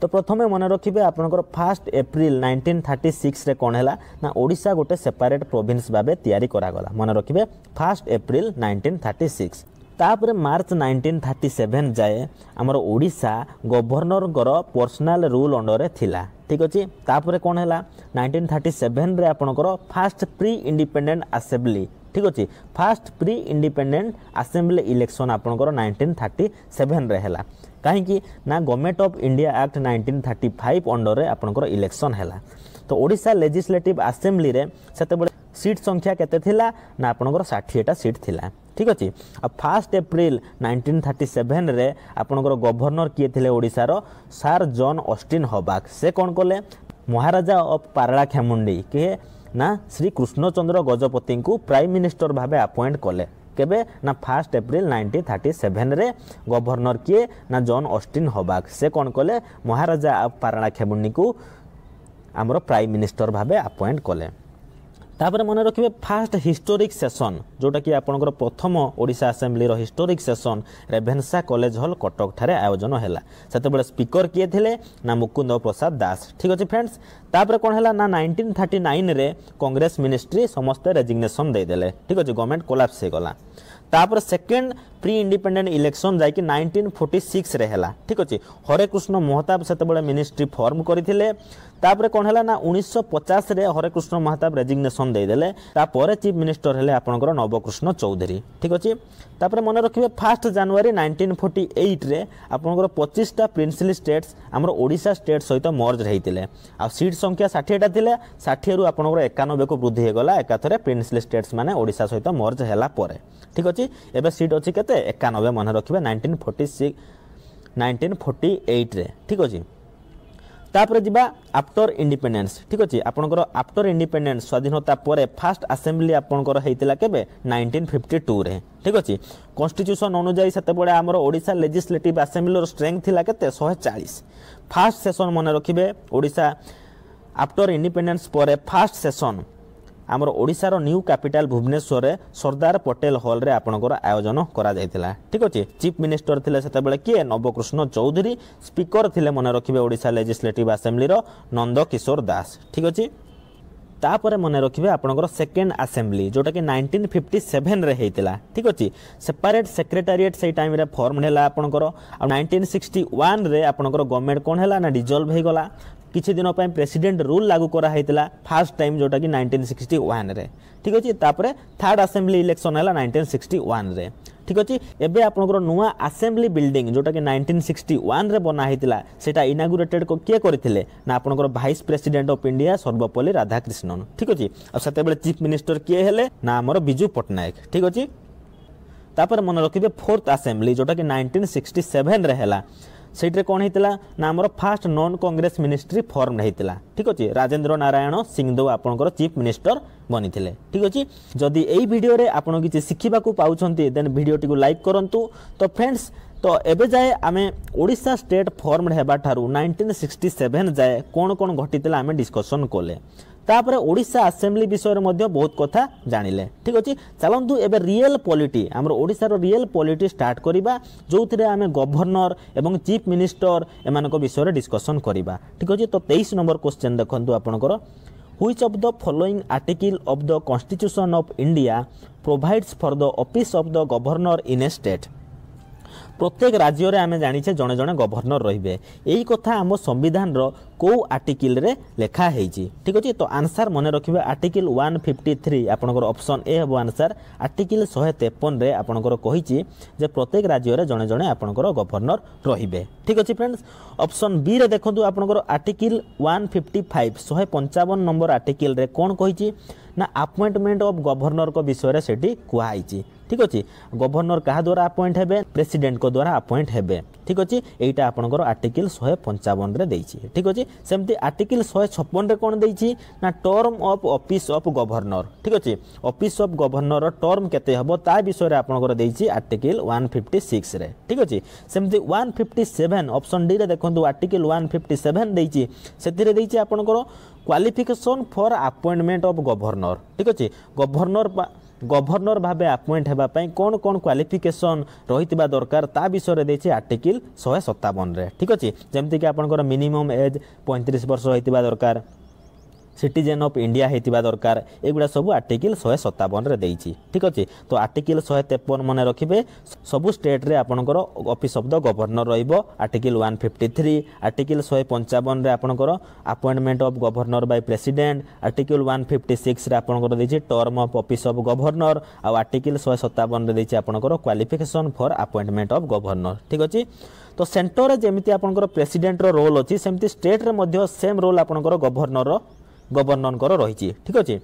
Speaker 1: ତ ପ୍ରଥମେ ମନେ ରଖିବେ ଆପଣଙ୍କର ଫାର୍ଷ୍ଟ ଏପ୍ରିଲ ନାଇଣ୍ଟିନ୍ ଥାର୍ଟି ସିକ୍ସରେ କ'ଣ ହେଲା ନା ଓଡ଼ିଶା ଗୋଟେ ସେପାରେଟ୍ ପ୍ରୋଭିନ୍ସ ଭାବେ ତିଆରି କରାଗଲା ମନେ ରଖିବେ first April nineteen thirty six ତାପରେ ମାର୍ଚ୍ଚ ନାଇଣ୍ଟିନ୍ ଥାର୍ଟି ସେଭେନ୍ ଯାଏ ଆମର ଓଡ଼ିଶା ଗଭର୍ଣ୍ଣରଙ୍କର ପର୍ସନାଲ୍ ରୁଲ୍ ଅଣ୍ଡରରେ ଥିଲା ଠିକ୍ ଅଛି ତାପରେ କ'ଣ ହେଲା ନାଇଣ୍ଟିନ୍ ଥାର୍ଟି ସେଭେନ୍ରେ ଆପଣଙ୍କର ଫାଷ୍ଟ ପ୍ରି ଇଣ୍ଡିପେଣ୍ଡେଣ୍ଟ ଆସେମ୍ବ୍ଲି ঠিক আছে first pre independent assembly election আপনার নাইনটিন থার্টি সেভেন্রে হল কী না government of India act nineteen thirty five অন্ডরে আপনার ইলেকশন হল তো ওড়শা লেজিসলেটিভ আসেম্বলি সেতবে ସିଟ୍ ସଂଖ୍ୟା କେତେ ଥିଲା ନା ଆପଣଙ୍କର ଷାଠିଏଟା ସିଟ୍ ଥିଲା ଠିକ୍ ଅଛି ଆଉ ଫାର୍ଷ୍ଟ ଏପ୍ରିଲ ନାଇଣ୍ଟିନ୍ ଥାର୍ଟି ସେଭେନରେ ଆପଣଙ୍କର ଗଭର୍ଣ୍ଣର କିଏ ଥିଲେ ଓଡ଼ିଶାର ସାର୍ ଜନ୍ ଅଷ୍ଟିନ୍ ହବାକ୍ ସେ କ'ଣ କଲେ ମହାରାଜା ଅଫ୍ ପାରଳା ଖେମୁଣ୍ଡି କିଏ ନା ଶ୍ରୀ କୃଷ୍ଣଚନ୍ଦ୍ର ଗଜପତିଙ୍କୁ ପ୍ରାଇମ୍ ମିନିଷ୍ଟର ଭାବେ ଆପଏଣ୍ଟ କଲେ କେବେ ନା ଫାର୍ଷ୍ଟ ଏପ୍ରିଲ ନାଇଣ୍ଟିନ୍ ଥାର୍ଟି ସେଭେନରେ ଗଭର୍ଣ୍ଣର କିଏ ନା ଜନ୍ ଅଷ୍ଟିନ୍ ହବାକ୍ ସେ କ'ଣ କଲେ ମହାରାଜା ଅଫ୍ ପାରଳା ଖେମୁଣ୍ଡିଙ୍କୁ ଆମର ପ୍ରାଇମ୍ ମିନିଷ୍ଟର ଭାବେ ଆପଏଣ୍ଟ କଲେ ତାପରେ ମନେ ରଖିବେ ଫାଷ୍ଟ ହିଷ୍ଟୋରିକ୍ ସେସନ୍ ଯେଉଁଟାକି ଆପଣଙ୍କର ପ୍ରଥମ ଓଡ଼ିଶା ଆସେମ୍ବଲିର historic session Ravenshaw college hall କଟକଠାରେ ଆୟୋଜନ ହେଲା ସେତେବେଳେ ସ୍ପିକର କିଏ ଥିଲେ ନା ମୁକୁନ୍ଦ ପ୍ରସାଦ ଦାସ ଠିକ୍ ଅଛି ଫ୍ରେଣ୍ଡସ୍ ତାପରେ କ'ଣ ହେଲା ନା ନାଇଣ୍ଟିନ୍ ଥାର୍ଟି ନାଇନ୍ରେ କଂଗ୍ରେସ ମିନିଷ୍ଟ୍ରି ସମସ୍ତେ ରେଜିଗ୍ନେସନ୍ ଦେଇଦେଲେ ଠିକ୍ ଅଛି ଗଭର୍ଣ୍ଣମେଣ୍ଟ କୋଲାପ୍ସ ହେଇଗଲା ତାପରେ ସେକେଣ୍ଡ প্রি ইন্ডিপেন্ডেন্ট ইলেকশন যাই কি নাইনটিন ফোর্টি সিক্সরে হেলা ঠিক আছে হরেকৃষ্ণ মহতাব সেতবে মিনিষ্ট্রি ফর্ম করে তাপরে কোণ হল না উনিশশো পচাশে হরেকৃষ্ণ মহতাব রেজিগনেসন দিয়েদেলে তাপরে চিফ মিনিষ্টর হলে আপনার নবকৃষ্ণ চৌধুরী ঠিক আছে তাপরে মনে রাখবে ফার্স্ট জানুয়ারি নাইনটিন ফোর্টি এইট্রে আপনার পঁচিশটা প্রিন্সিলি স্টেটস আমার ওড়শা স্টেট সহ মর্জ হয়েছে আিট সংখ্যা ষাঠিয়েটা লে ষাঠিয়ে আপনার একানবেকু বৃদ্ধি হয়ে গলা একাথরে প্রিন্সিলি স্টেটস মানে ওড়শা সহ মর্জ হেলা পরে ঠিক আছে এবার সিট অছি কেতে কেতে একানবে মনে রাখবে nineteen forty six nineteen forty এইট্রে ঠিক আছে তাপরে যা আফটর ইন্ডিপেন্ডেন্স ঠিক আছে আপনার আফটর ইন্ডিপেন্ডেন্স স্বাধীনতা পরে ফার্স্ট আসেম্বলি আপনার হয়েছিল কেবে নাইনটিন ফিফটি টুরে ঠিক আছে কনস্টিট্যুশন অনুযায়ী সেতবে আমার ওড়শা লেজিসলেটিভ আসেম্বলির স্ট্রেংথ লা কেতে শহে চাশ ফার্স্ট সেসন মনে রাখবে ওড়শা আফটর ইন্ডিপেন্ডেন্স পরে ফার্স্ট সেসন ଆମର ଓଡ଼ିଶାର ନ୍ୟୁ କ୍ୟାପିଟାଲ ଭୁବନେଶ୍ୱରରେ ସର୍ଦ୍ଦାର ପଟେଲ ହଲ୍ରେ ଆପଣଙ୍କର ଆୟୋଜନ କରାଯାଇଥିଲା ଠିକ୍ ଅଛି ଚିଫ୍ ମିନିଷ୍ଟର ଥିଲେ ସେତେବେଳେ କିଏ ନବକୃଷ୍ଣ ଚୌଧୁରୀ ସ୍ପିକର ଥିଲେ ମନେ ରଖିବେ ଓଡ଼ିଶା ଲେଜିସ୍ଲେଟିଭ୍ ଆସେମ୍ବ୍ଲିର ନନ୍ଦକିଶୋର ଦାସ ଠିକ୍ ଅଛି ତାପରେ ମନେ ରଖିବେ ଆପଣଙ୍କର ସେକେଣ୍ଡ ଆସେମ୍ବ୍ଲି ଯେଉଁଟାକି ନାଇଣ୍ଟିନ୍ ଫିଫ୍ଟି ସେଭେନ୍ରେ ହେଇଥିଲା ଠିକ୍ ଅଛି ସେପାରେଟ୍ ସେକ୍ରେଟାରିଏଟ୍ ସେଇ ଟାଇମ୍ରେ ଫର୍ମ ହେଲା ଆପଣଙ୍କର ଆଉ ନାଇଣ୍ଟିନ୍ ସିକ୍ସଟି ୱାନ୍ରେ ଆପଣଙ୍କର ଗଭର୍ଣ୍ଣମେଣ୍ଟ କ'ଣ ହେଲା ନା ଡିଜଲ୍ଭ ହେଇଗଲା କିଛି ଦିନ ପାଇଁ ପ୍ରେସିଡେଣ୍ଟ ରୁଲ୍ ଲାଗୁ କରାହେଇଥିଲା ଫାର୍ଷ୍ଟ ଟାଇମ୍ ଯେଉଁଟାକି ନାଇଣ୍ଟିନ୍ ସିକ୍ସଟି ୱାନ୍ରେ ଠିକ୍ ଅଛି ତାପରେ ଥାର୍ଡ଼ ଆସେମ୍ବ୍ଲି ଇଲେକ୍ସନ୍ ହେଲା ନାଇଣ୍ଟିନ୍ ସିକ୍ସଟି ୱାନ୍ରେ ଠିକ୍ ଅଛି ଏବେ ଆପଣଙ୍କର ନୂଆ ଆସେମ୍ବ୍ଲି ବିଲ୍ଡିଂ ଯେଉଁଟାକି ନାଇଣ୍ଟିନ୍ ସିକ୍ସଟି ୱାନ୍ରେ ବନା ହେଇଥିଲା ସେଇଟା ଇନାଗୁରେଟେଡ୍ କିଏ କରିଥିଲେ ନା ଆପଣଙ୍କର vice president of India Sarvepalli Radhakrishnan ଠିକ୍ ଅଛି ଆଉ ସେତେବେଳେ ଚିଫ୍ ମିନିଷ୍ଟର କିଏ ହେଲେ ନା ଆମର ବିଜୁ ପଟ୍ଟନାୟକ ଠିକ୍ ଅଛି ତାପରେ ମନେ ରଖିବେ ଫୋର୍ଥ ଆସେମ୍ବ୍ଲି ଯେଉଁଟାକି ନାଇଣ୍ଟିନ୍ ସିକ୍ସଟି ସେଭେନ୍ରେ ହେଲା ସେଇଥିରେ କ'ଣ ହେଇଥିଲା ନା ଆମର first non Congress ministry form ହେଇଥିଲା ଠିକ୍ ଅଛି ରାଜେନ୍ଦ୍ର ନାରାୟଣ ସିଂଦେଓ ଆପଣଙ୍କର ଚିଫ୍ ମିନିଷ୍ଟର ବନିଥିଲେ ଠିକ୍ ଅଛି ଯଦି ଏଇ ଭିଡ଼ିଓରେ ଆପଣ କିଛି ଶିଖିବାକୁ ପାଉଛନ୍ତି ଦେନ୍ ଭିଡ଼ିଓଟିକୁ ଲାଇକ୍ କରନ୍ତୁ ତ ଫ୍ରେଣ୍ଡସ୍ ତ ଏବେ ଯାଏ ଆମେ ଓଡ଼ିଶା ଷ୍ଟେଟ୍ ଫର୍ମ ହେବାଠାରୁ ନାଇଣ୍ଟିନ୍ ସିକ୍ସଟି ସେଭେନ୍ ଯାଏ କ'ଣ କ'ଣ ଘଟିଥିଲା ଆମେ ଡିସ୍କସନ୍ କଲେ তাপরে ওড়িশা আসেম্বলি বিষয়ে মধ্যে বহুত কথা জাঁলে ঠিক আছে চালু এবে রিয়েল পলিটি আমার ওড়িশার রিয়েল পলিটি স্টার্ট করা যে আমি গভর্নর এবং চিফ মিনিষ্টর এমান বিষয়ে ডিসকসন করা ঠিক আছে তো তেইশ নম্বর কোশ্চেন দেখুন আপনার which of the following article of the constitution of India provides for the office of the governor in a state প্রত্যেক রাজ্যরে আমি জানিছে জনে জনে গভর্নর রহবে এই কথা আম সংবিধানর কেউ আর্টিকলরে লেখা হয়েছি ঠিক আছে তো আনসার মনে রাখবে আর্টিকল ওয়ান ফিফটি থ্রি আপনার অপসন এ হব আনসার আর্টিকল শহে তেপনরে আপনার কী যে প্রত্যেক রাজ্যরে জনে জনে আপনার গভর্নর রহবে ঠিক আছে ফ্রেন্ডস অপসন বি রে দেখুন আপনার আর্টিকল ওয়ান ফিফটি ফাইভ শহে পঞ্চাবন নম্বর আর্টিকলরে কোণ কী না ଆପଏଣ୍ଟମେଣ୍ଟ ଅଫ୍ ଗଭର୍ଣ୍ଣରଙ୍କ ବିଷୟରେ ସେଠି କୁହାହେଇଛି ঠিক আছে গভর্নর কাহা দ্বারা আপয়েন্ট হবে প্রেসিডেন্টক দ্বারা আপয়েন্ট হবে ঠিক আছে এইটা আপনার আর্টিকল শহে পঞ্চাবনরে দিয়েছি ঠিক আছে সেমতি আর্টিকল শহে ছপনরে কোণ দিয়েছি না term of office of governor ঠিক আছে অফিস অফ গভর্নর টর্ম কেতে হব তা বিষয়ে আপনার দিয়েছি আর্টিকল ওয়ান ফিফটি সিক্সরে ঠিক আছে সেমতি ওয়ান ফিফটি সেভেন অপসন ডিরে দেখুন আর্টিকল ওয়ান ফিফটি সেভেন দিয়েছি ସେଥିରେ ଦେଇଛି ଆପଣଙ୍କର qualification for appointment of governor ଠିକ୍ ଅଛି ଗଭର୍ଣ୍ଣର ଗଭର୍ଣ୍ଣର ଭାବେ ଆପଏଣ୍ଟ ହେବା ପାଇଁ କ'ଣ କ'ଣ କ୍ୱାଲିଫିକେସନ୍ ରହିଥିବା ଦରକାର ତା ବିଷୟରେ ଦେଇଛି ଆର୍ଟିକିଲ୍ ଶହେ ସତାବନରେ ଠିକ୍ ଅଛି ଯେମିତିକି ଆପଣଙ୍କର ମିନିମମ୍ ଏଜ୍ ପଇଁତିରିଶ ବର୍ଷ ରହିଥିବା ଦରକାର সিটিজেন অফ ইন্ডিয়া হয়ে দরকার এগুলা সব আর্টিকল শহে সতাবনরে দিয়েছি ঠিক আছে তো আর্টিকল শহে তেপন মনে রাখবে সবু স্টেট্রে আপনার অফিস অফ দ গভর্নর রহব article one fifty three article শহে পঞ্চাবনরে আপনার appointment of governor by president article one fifty ସିକ୍ସରେ ଆପଣଙ୍କର ଦେଇଛି term of office of governor ଆଉ ଆର୍ଟିକଲ୍ ଶହେ ସତାବନରେ ଦେଇଛି ଆପଣଙ୍କର qualification for appointment of governor ଠିକ୍ ଅଛି ତ ସେଣ୍ଟରରେ ଯେମିତି ଆପଣଙ୍କର ପ୍ରେସିଡେଣ୍ଟର ରୋଲ୍ ଅଛି ସେମିତି ଷ୍ଟେଟ୍ରେ ମଧ୍ୟ ସେମ୍ ରୋଲ୍ ଆପଣଙ୍କର ଗଭର୍ଣ୍ଣରର ଗଭର୍ଣ୍ଣରଙ୍କର ରହିଛି ଠିକ୍ ଅଛି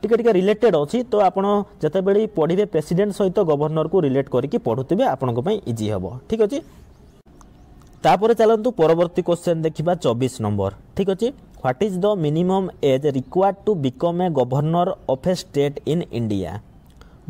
Speaker 1: টিকে টিকে রিলেটেড অছি তো আপনার যেতবে পড়বে প্রেসিডেন্ট সহ গভর্নর কু রিলেট করি পড়ুবে আপনার ইজি হব ঠিক আছে তাপরে চালু পরবর্তী কোশ্চেন দেখা চবিশ নম্বর ঠিক আছে what is the minimum age required to become a governor of a state in India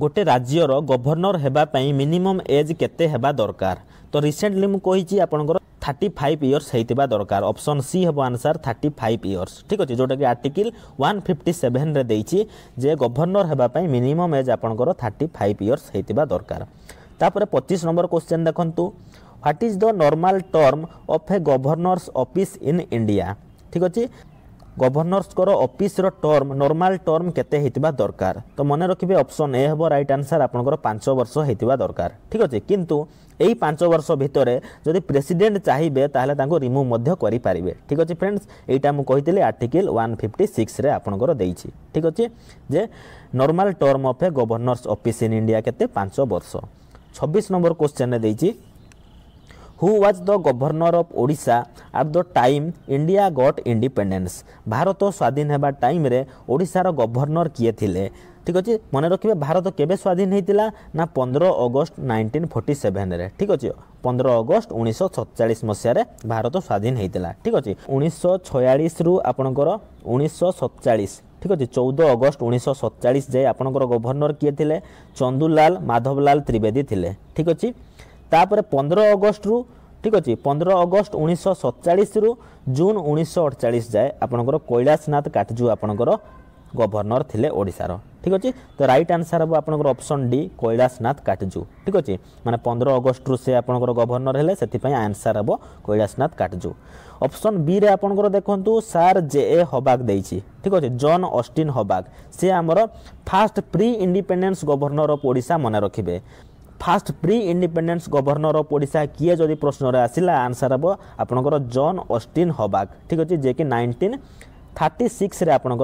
Speaker 1: গোটে রাজ্যর গভর্নর হওয়া মিনিমম এজ কেতে হওয়া দরকার তো রিসেন্টলি মুছি আপনার থার্টি ফাইভ ইয়র্স হয়ে দরকার অপশন সি হব আনসার থার্টি ফাইভ ইয়র্স ঠিক আছে যেটাকি আর্টিকল ওয়ান ফিফটি সেভেন্রে দিয়েছি যে গভর্নর হওয়া মিনিমম এজ আপনার থার্টি ফাইভ ইয়র্স হয়ে দরকার তাপরে পঁচিশ নম্বর কোশ্চেন দেখন্তু what is the normal term of a governor's office in India ঠিক আছে গভর্নর্সর অফিসর টর্ম নর্মাল টর্ম কেতে হইতিবা দরকার তো মনে রাখবে অপশন এ হব রাইট আনসার আপনার পাঁচ বর্ষ হইতিবা দরকার ঠিক আছে কিন্তু এই ପାଞ୍ଚ ବର୍ଷ ଭିତରେ ଯଦି ପ୍ରେସିଡେଣ୍ଟ ଚାହିଁବେ ତାହେଲେ ତାଙ୍କୁ ରିମୁଭ୍ ମଧ୍ୟ କରିପାରିବେ ଠିକ୍ ଅଛି ଫ୍ରେଣ୍ଡସ୍ ଏଇଟା ମୁଁ କହିଥିଲି ଆର୍ଟିକିଲ୍ ୱାନ୍ ଫିଫ୍ଟି ସିକ୍ସରେ ଆପଣଙ୍କର ଦେଇଛି ଠିକ୍ ଅଛି ଯେ normal term of a governor's office in India କେତେ ପାଞ୍ଚ ବର୍ଷ ଛବିଶ ନମ୍ବର କୋଶ୍ଚେନ୍ରେ ଦେଇଛି who was the governor of Odisha at the time India got independence ভারত স্বাধীন হওয়ার টাইমে ওড়িশার গভর্নর কিয়ে লে ঠিক আছে মনে রাখবে ভারত কেবে স্বাধীন হয়েছিল না পনেরো অগস্ট নাইনটিন ফর্টি সেভেন্রে ঠিক আছে পনেরো অগস্ট উনিশশো সতচাশ মশায় ভারত স্বাধীন হয়েছিল ঠিক আছে উনিশশো ছয়াশ রু আপনার উনিশশো সতচাশ ঠিক আছে চৌদ অগস্ট উনিশশো সতচাশ যায় আপনার গভর্নর কিয়ে লে চন্দুলাল মাধবলাল ত্রিবেদী লে ঠিক আছে তাপরে পনেরো অগস্ট রু ঠিক আছে পনেরো অগস্ট উনিশশো সতচাশ রু জুন উনিশশো অড়চাশ যায় আপনার কৈলাসনাথ কাটজু আপনার ଗଭର୍ଣ୍ଣର ଥିଲେ ଓଡ଼ିଶାର ଠିକ୍ ଅଛି ତ ରାଇଟ୍ ଆନ୍ସର୍ ହେବ ଆପଣଙ୍କର ଅପସନ୍ ଡି କୈଳାସନାଥ କାଟଜୁ ଠିକ୍ ଅଛି ମାନେ ପନ୍ଦର ଅଗଷ୍ଟରୁ ସେ ଆପଣଙ୍କର ଗଭର୍ଣ୍ଣର ହେଲେ ସେଥିପାଇଁ ଆନ୍ସର୍ ହେବ କୈଳାସନାଥ କାଟଜୁ ଅପସନ୍ ବିରେ ଆପଣଙ୍କର ଦେଖନ୍ତୁ ସାର୍ ଜେ ଏ ହବାଗ ଦେଇଛି ଠିକ୍ ଅଛି ଜନ୍ ଅଷ୍ଟିନ୍ ହବାଗ ସେ ଆମର first pre independence governor of Odisha ମନେ ରଖିବେ first pre independence governor of Odisha কি যদি প্রশ্নরে আসিলা আনসার হব আপনার জন অস্টিন হবাগ ঠিক আছে যে কি নাইনটিন থার্টি সিক্সরে আপনার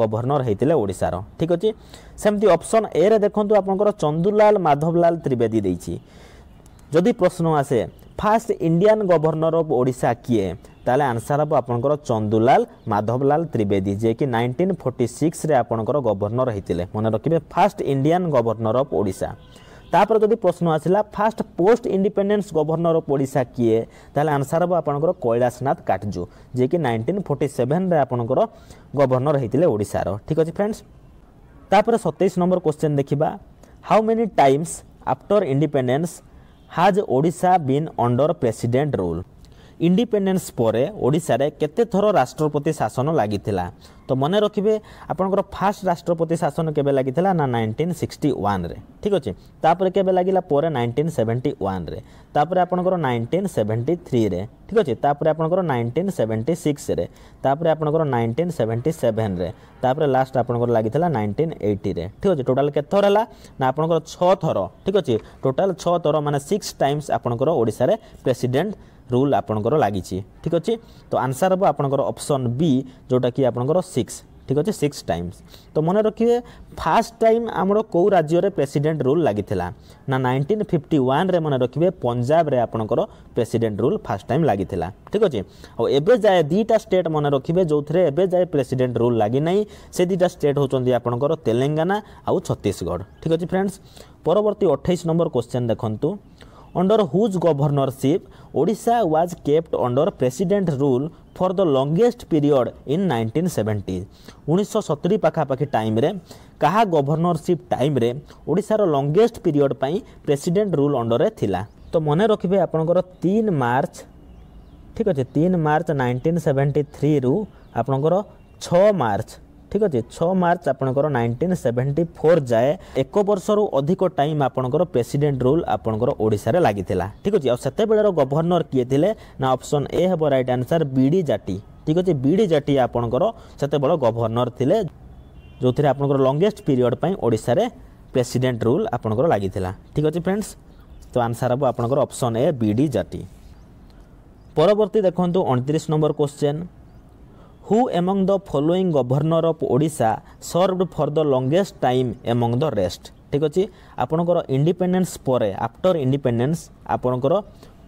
Speaker 1: গভর্নর হয়েছে ওড়শার ঠিক আছে সেমতি অপসন এ রে দেখুন আপনার চন্দুলাল মাধবলাল ত্রিবেদী দিয়েছি যদি প্রশ্ন আসে first Indian governor of Odisha কিয়ে তাহলে আনসার হব আপনার চন্দুলাল মাধবলাল ত্রিবেদী যে কি নাইনটিন ফোর্টি সিক্সরে আপনার গভর্নর হয়েছে মনে রাখবে first Indian governor of Odisha তাপরে যদি প্রশ্ন আসিলা first post independence governor of Odisha কিয়ে তাহলে আনসার হব আপনার কৈলাসনাথ কাটজু যে কি নাইনটিন ফোর্টি সেভেন্রে আপনার গভর্নর হয়েছিল ওড়শার ঠিক আছে ফ্রেন্ডস তাপরে সতেইশ নম্বর কোশ্চেন দেখিবা how many times after independence has Odisha been under president rule independence পরে ওড়িশার কেতে থর রাষ্ট্রপতি শাসন লাগি তো মনে রাখবে আপনার ফার্স্ট রাষ্ট্রপতি শাসন কেবে লাগি না নাইনটিন সিক্সটি ওয়ানরে ঠিক আছে তাপরে কেবে লাগিলা পরে নাইনটিন সেভেন্টি ওয়ানরে তাপরে আপনার নাইনটিন সেভেন্টি থ্রিরে ঠিক আছে তাপরে আপনার নাইনটিন সেভেন্টি সিক্সরে তাপরে আপনার নাইনটিন সেভেন্টি সেভেনরে তাপরে লাস্ট আপনার লাগি নাইনটিন এইটিরে ঠিক আছে টোটাল কেতে থর হল না আপনার ছ থর ঠিক আছে টোটাল ছ থর মানে সিক্স টাইমস আপনার ওড়িশার প্রেসিডেন্ট রুল আপনার লাগিছে ঠিক আছে তো আনসার হব আপনার অপশন বি যেটা কি আপনার সিক্স ঠিক আছে সিক্স টাইমস তো মনে রাখবে ফার্স্ট টাইম আমার কেউ রাজ্যের প্রেসিডেন্ট রুল লাগিলা না নাইনটিন ফিফটি ওয়ানরে মনে রাখবে পঞ্জাবরে আপনার প্রেসিডেন্ট রুল ফার্স্ট টাইম লাগিলা ঠিক আছে আও এবে যায় দুইটা স্টেট মনে রাখবে যে এবে যায় প্রেসিডেন্ট রুল লাগি নাই সে দুইটা স্টেট হচ্ছেন আপনার তেলেঙ্গানা আউ ছত্তিশগড় ঠিক আছে ফ্রেন্ডস পরবর্তী অঠাইশ নম্বর কোশ্চেন দেখুন under whose governorship Odisha was kept under president rule for the longest period in 1970 1970 পাখাপাখি টাইমরে কাহা গভর্নরশিপ টাইমরে ওড়িশার লঙ্গেস্ট পিরিয়ড পাই প্রেসিডেন্ট রুল অন্ডরে থিলা তো মনে রাখবে আপনার তিন মার্চ ঠিক আছে তিন মার্চ নাইনটিন সেভেন্টি থ্রি রু আপনার ছ মার্চ ঠিক ଅଛି ଛଅ ମାର୍ଚ୍ଚ ଆପଣଙ୍କର ନାଇଣ୍ଟିନ୍ ସେଭେଣ୍ଟି ଫୋର୍ ଯାଏ ଏକ ବର୍ଷରୁ ଅଧିକ ଟାଇମ୍ ଆପଣଙ୍କର ପ୍ରେସିଡେଣ୍ଟ ରୁଲ୍ ଆପଣଙ୍କର ଓଡ଼ିଶାରେ ଲାଗିଥିଲା ଠିକ୍ ଅଛି ଆଉ ସେତେବେଳର ଗଭର୍ଣ୍ଣର କିଏ ଥିଲେ ନା ଅପସନ୍ ଏ ହେବ ରାଇଟ୍ ଆନ୍ସର୍ ବିଡ଼ି ଜାଟି ଠିକ୍ ଅଛି ବିଡ଼ି ଜାଟି ଆପଣଙ୍କର ସେତେବେଳେ ଗଭର୍ଣ୍ଣର ଥିଲେ ଯେଉଁଥିରେ ଆପଣଙ୍କର ଲଙ୍ଗେଷ୍ଟ ପିରିୟଡ଼ ପାଇଁ ଓଡ଼ିଶାରେ ପ୍ରେସିଡେଣ୍ଟ ରୁଲ୍ ଆପଣଙ୍କର ଲାଗିଥିଲା ଠିକ୍ ଅଛି ଫ୍ରେଣ୍ଡସ୍ ତ ଆନ୍ସର୍ ହେବ ଆପଣଙ୍କର ଅପସନ୍ ଏ ବିଡ଼ି ଜାଟି ପରବର୍ତ୍ତୀ ଦେଖନ୍ତୁ ଅଣତିରିଶ number question who among the following governor of Odisha served for the longest time among the rest ଠିକ୍ ଅଛି ଆପଣଙ୍କର ଇଣ୍ଡିପେଣ୍ଡେନ୍ସ ପରେ ଆଫ୍ଟର ଇଣ୍ଡିପେଣ୍ଡେନ୍ସ ଆପଣଙ୍କର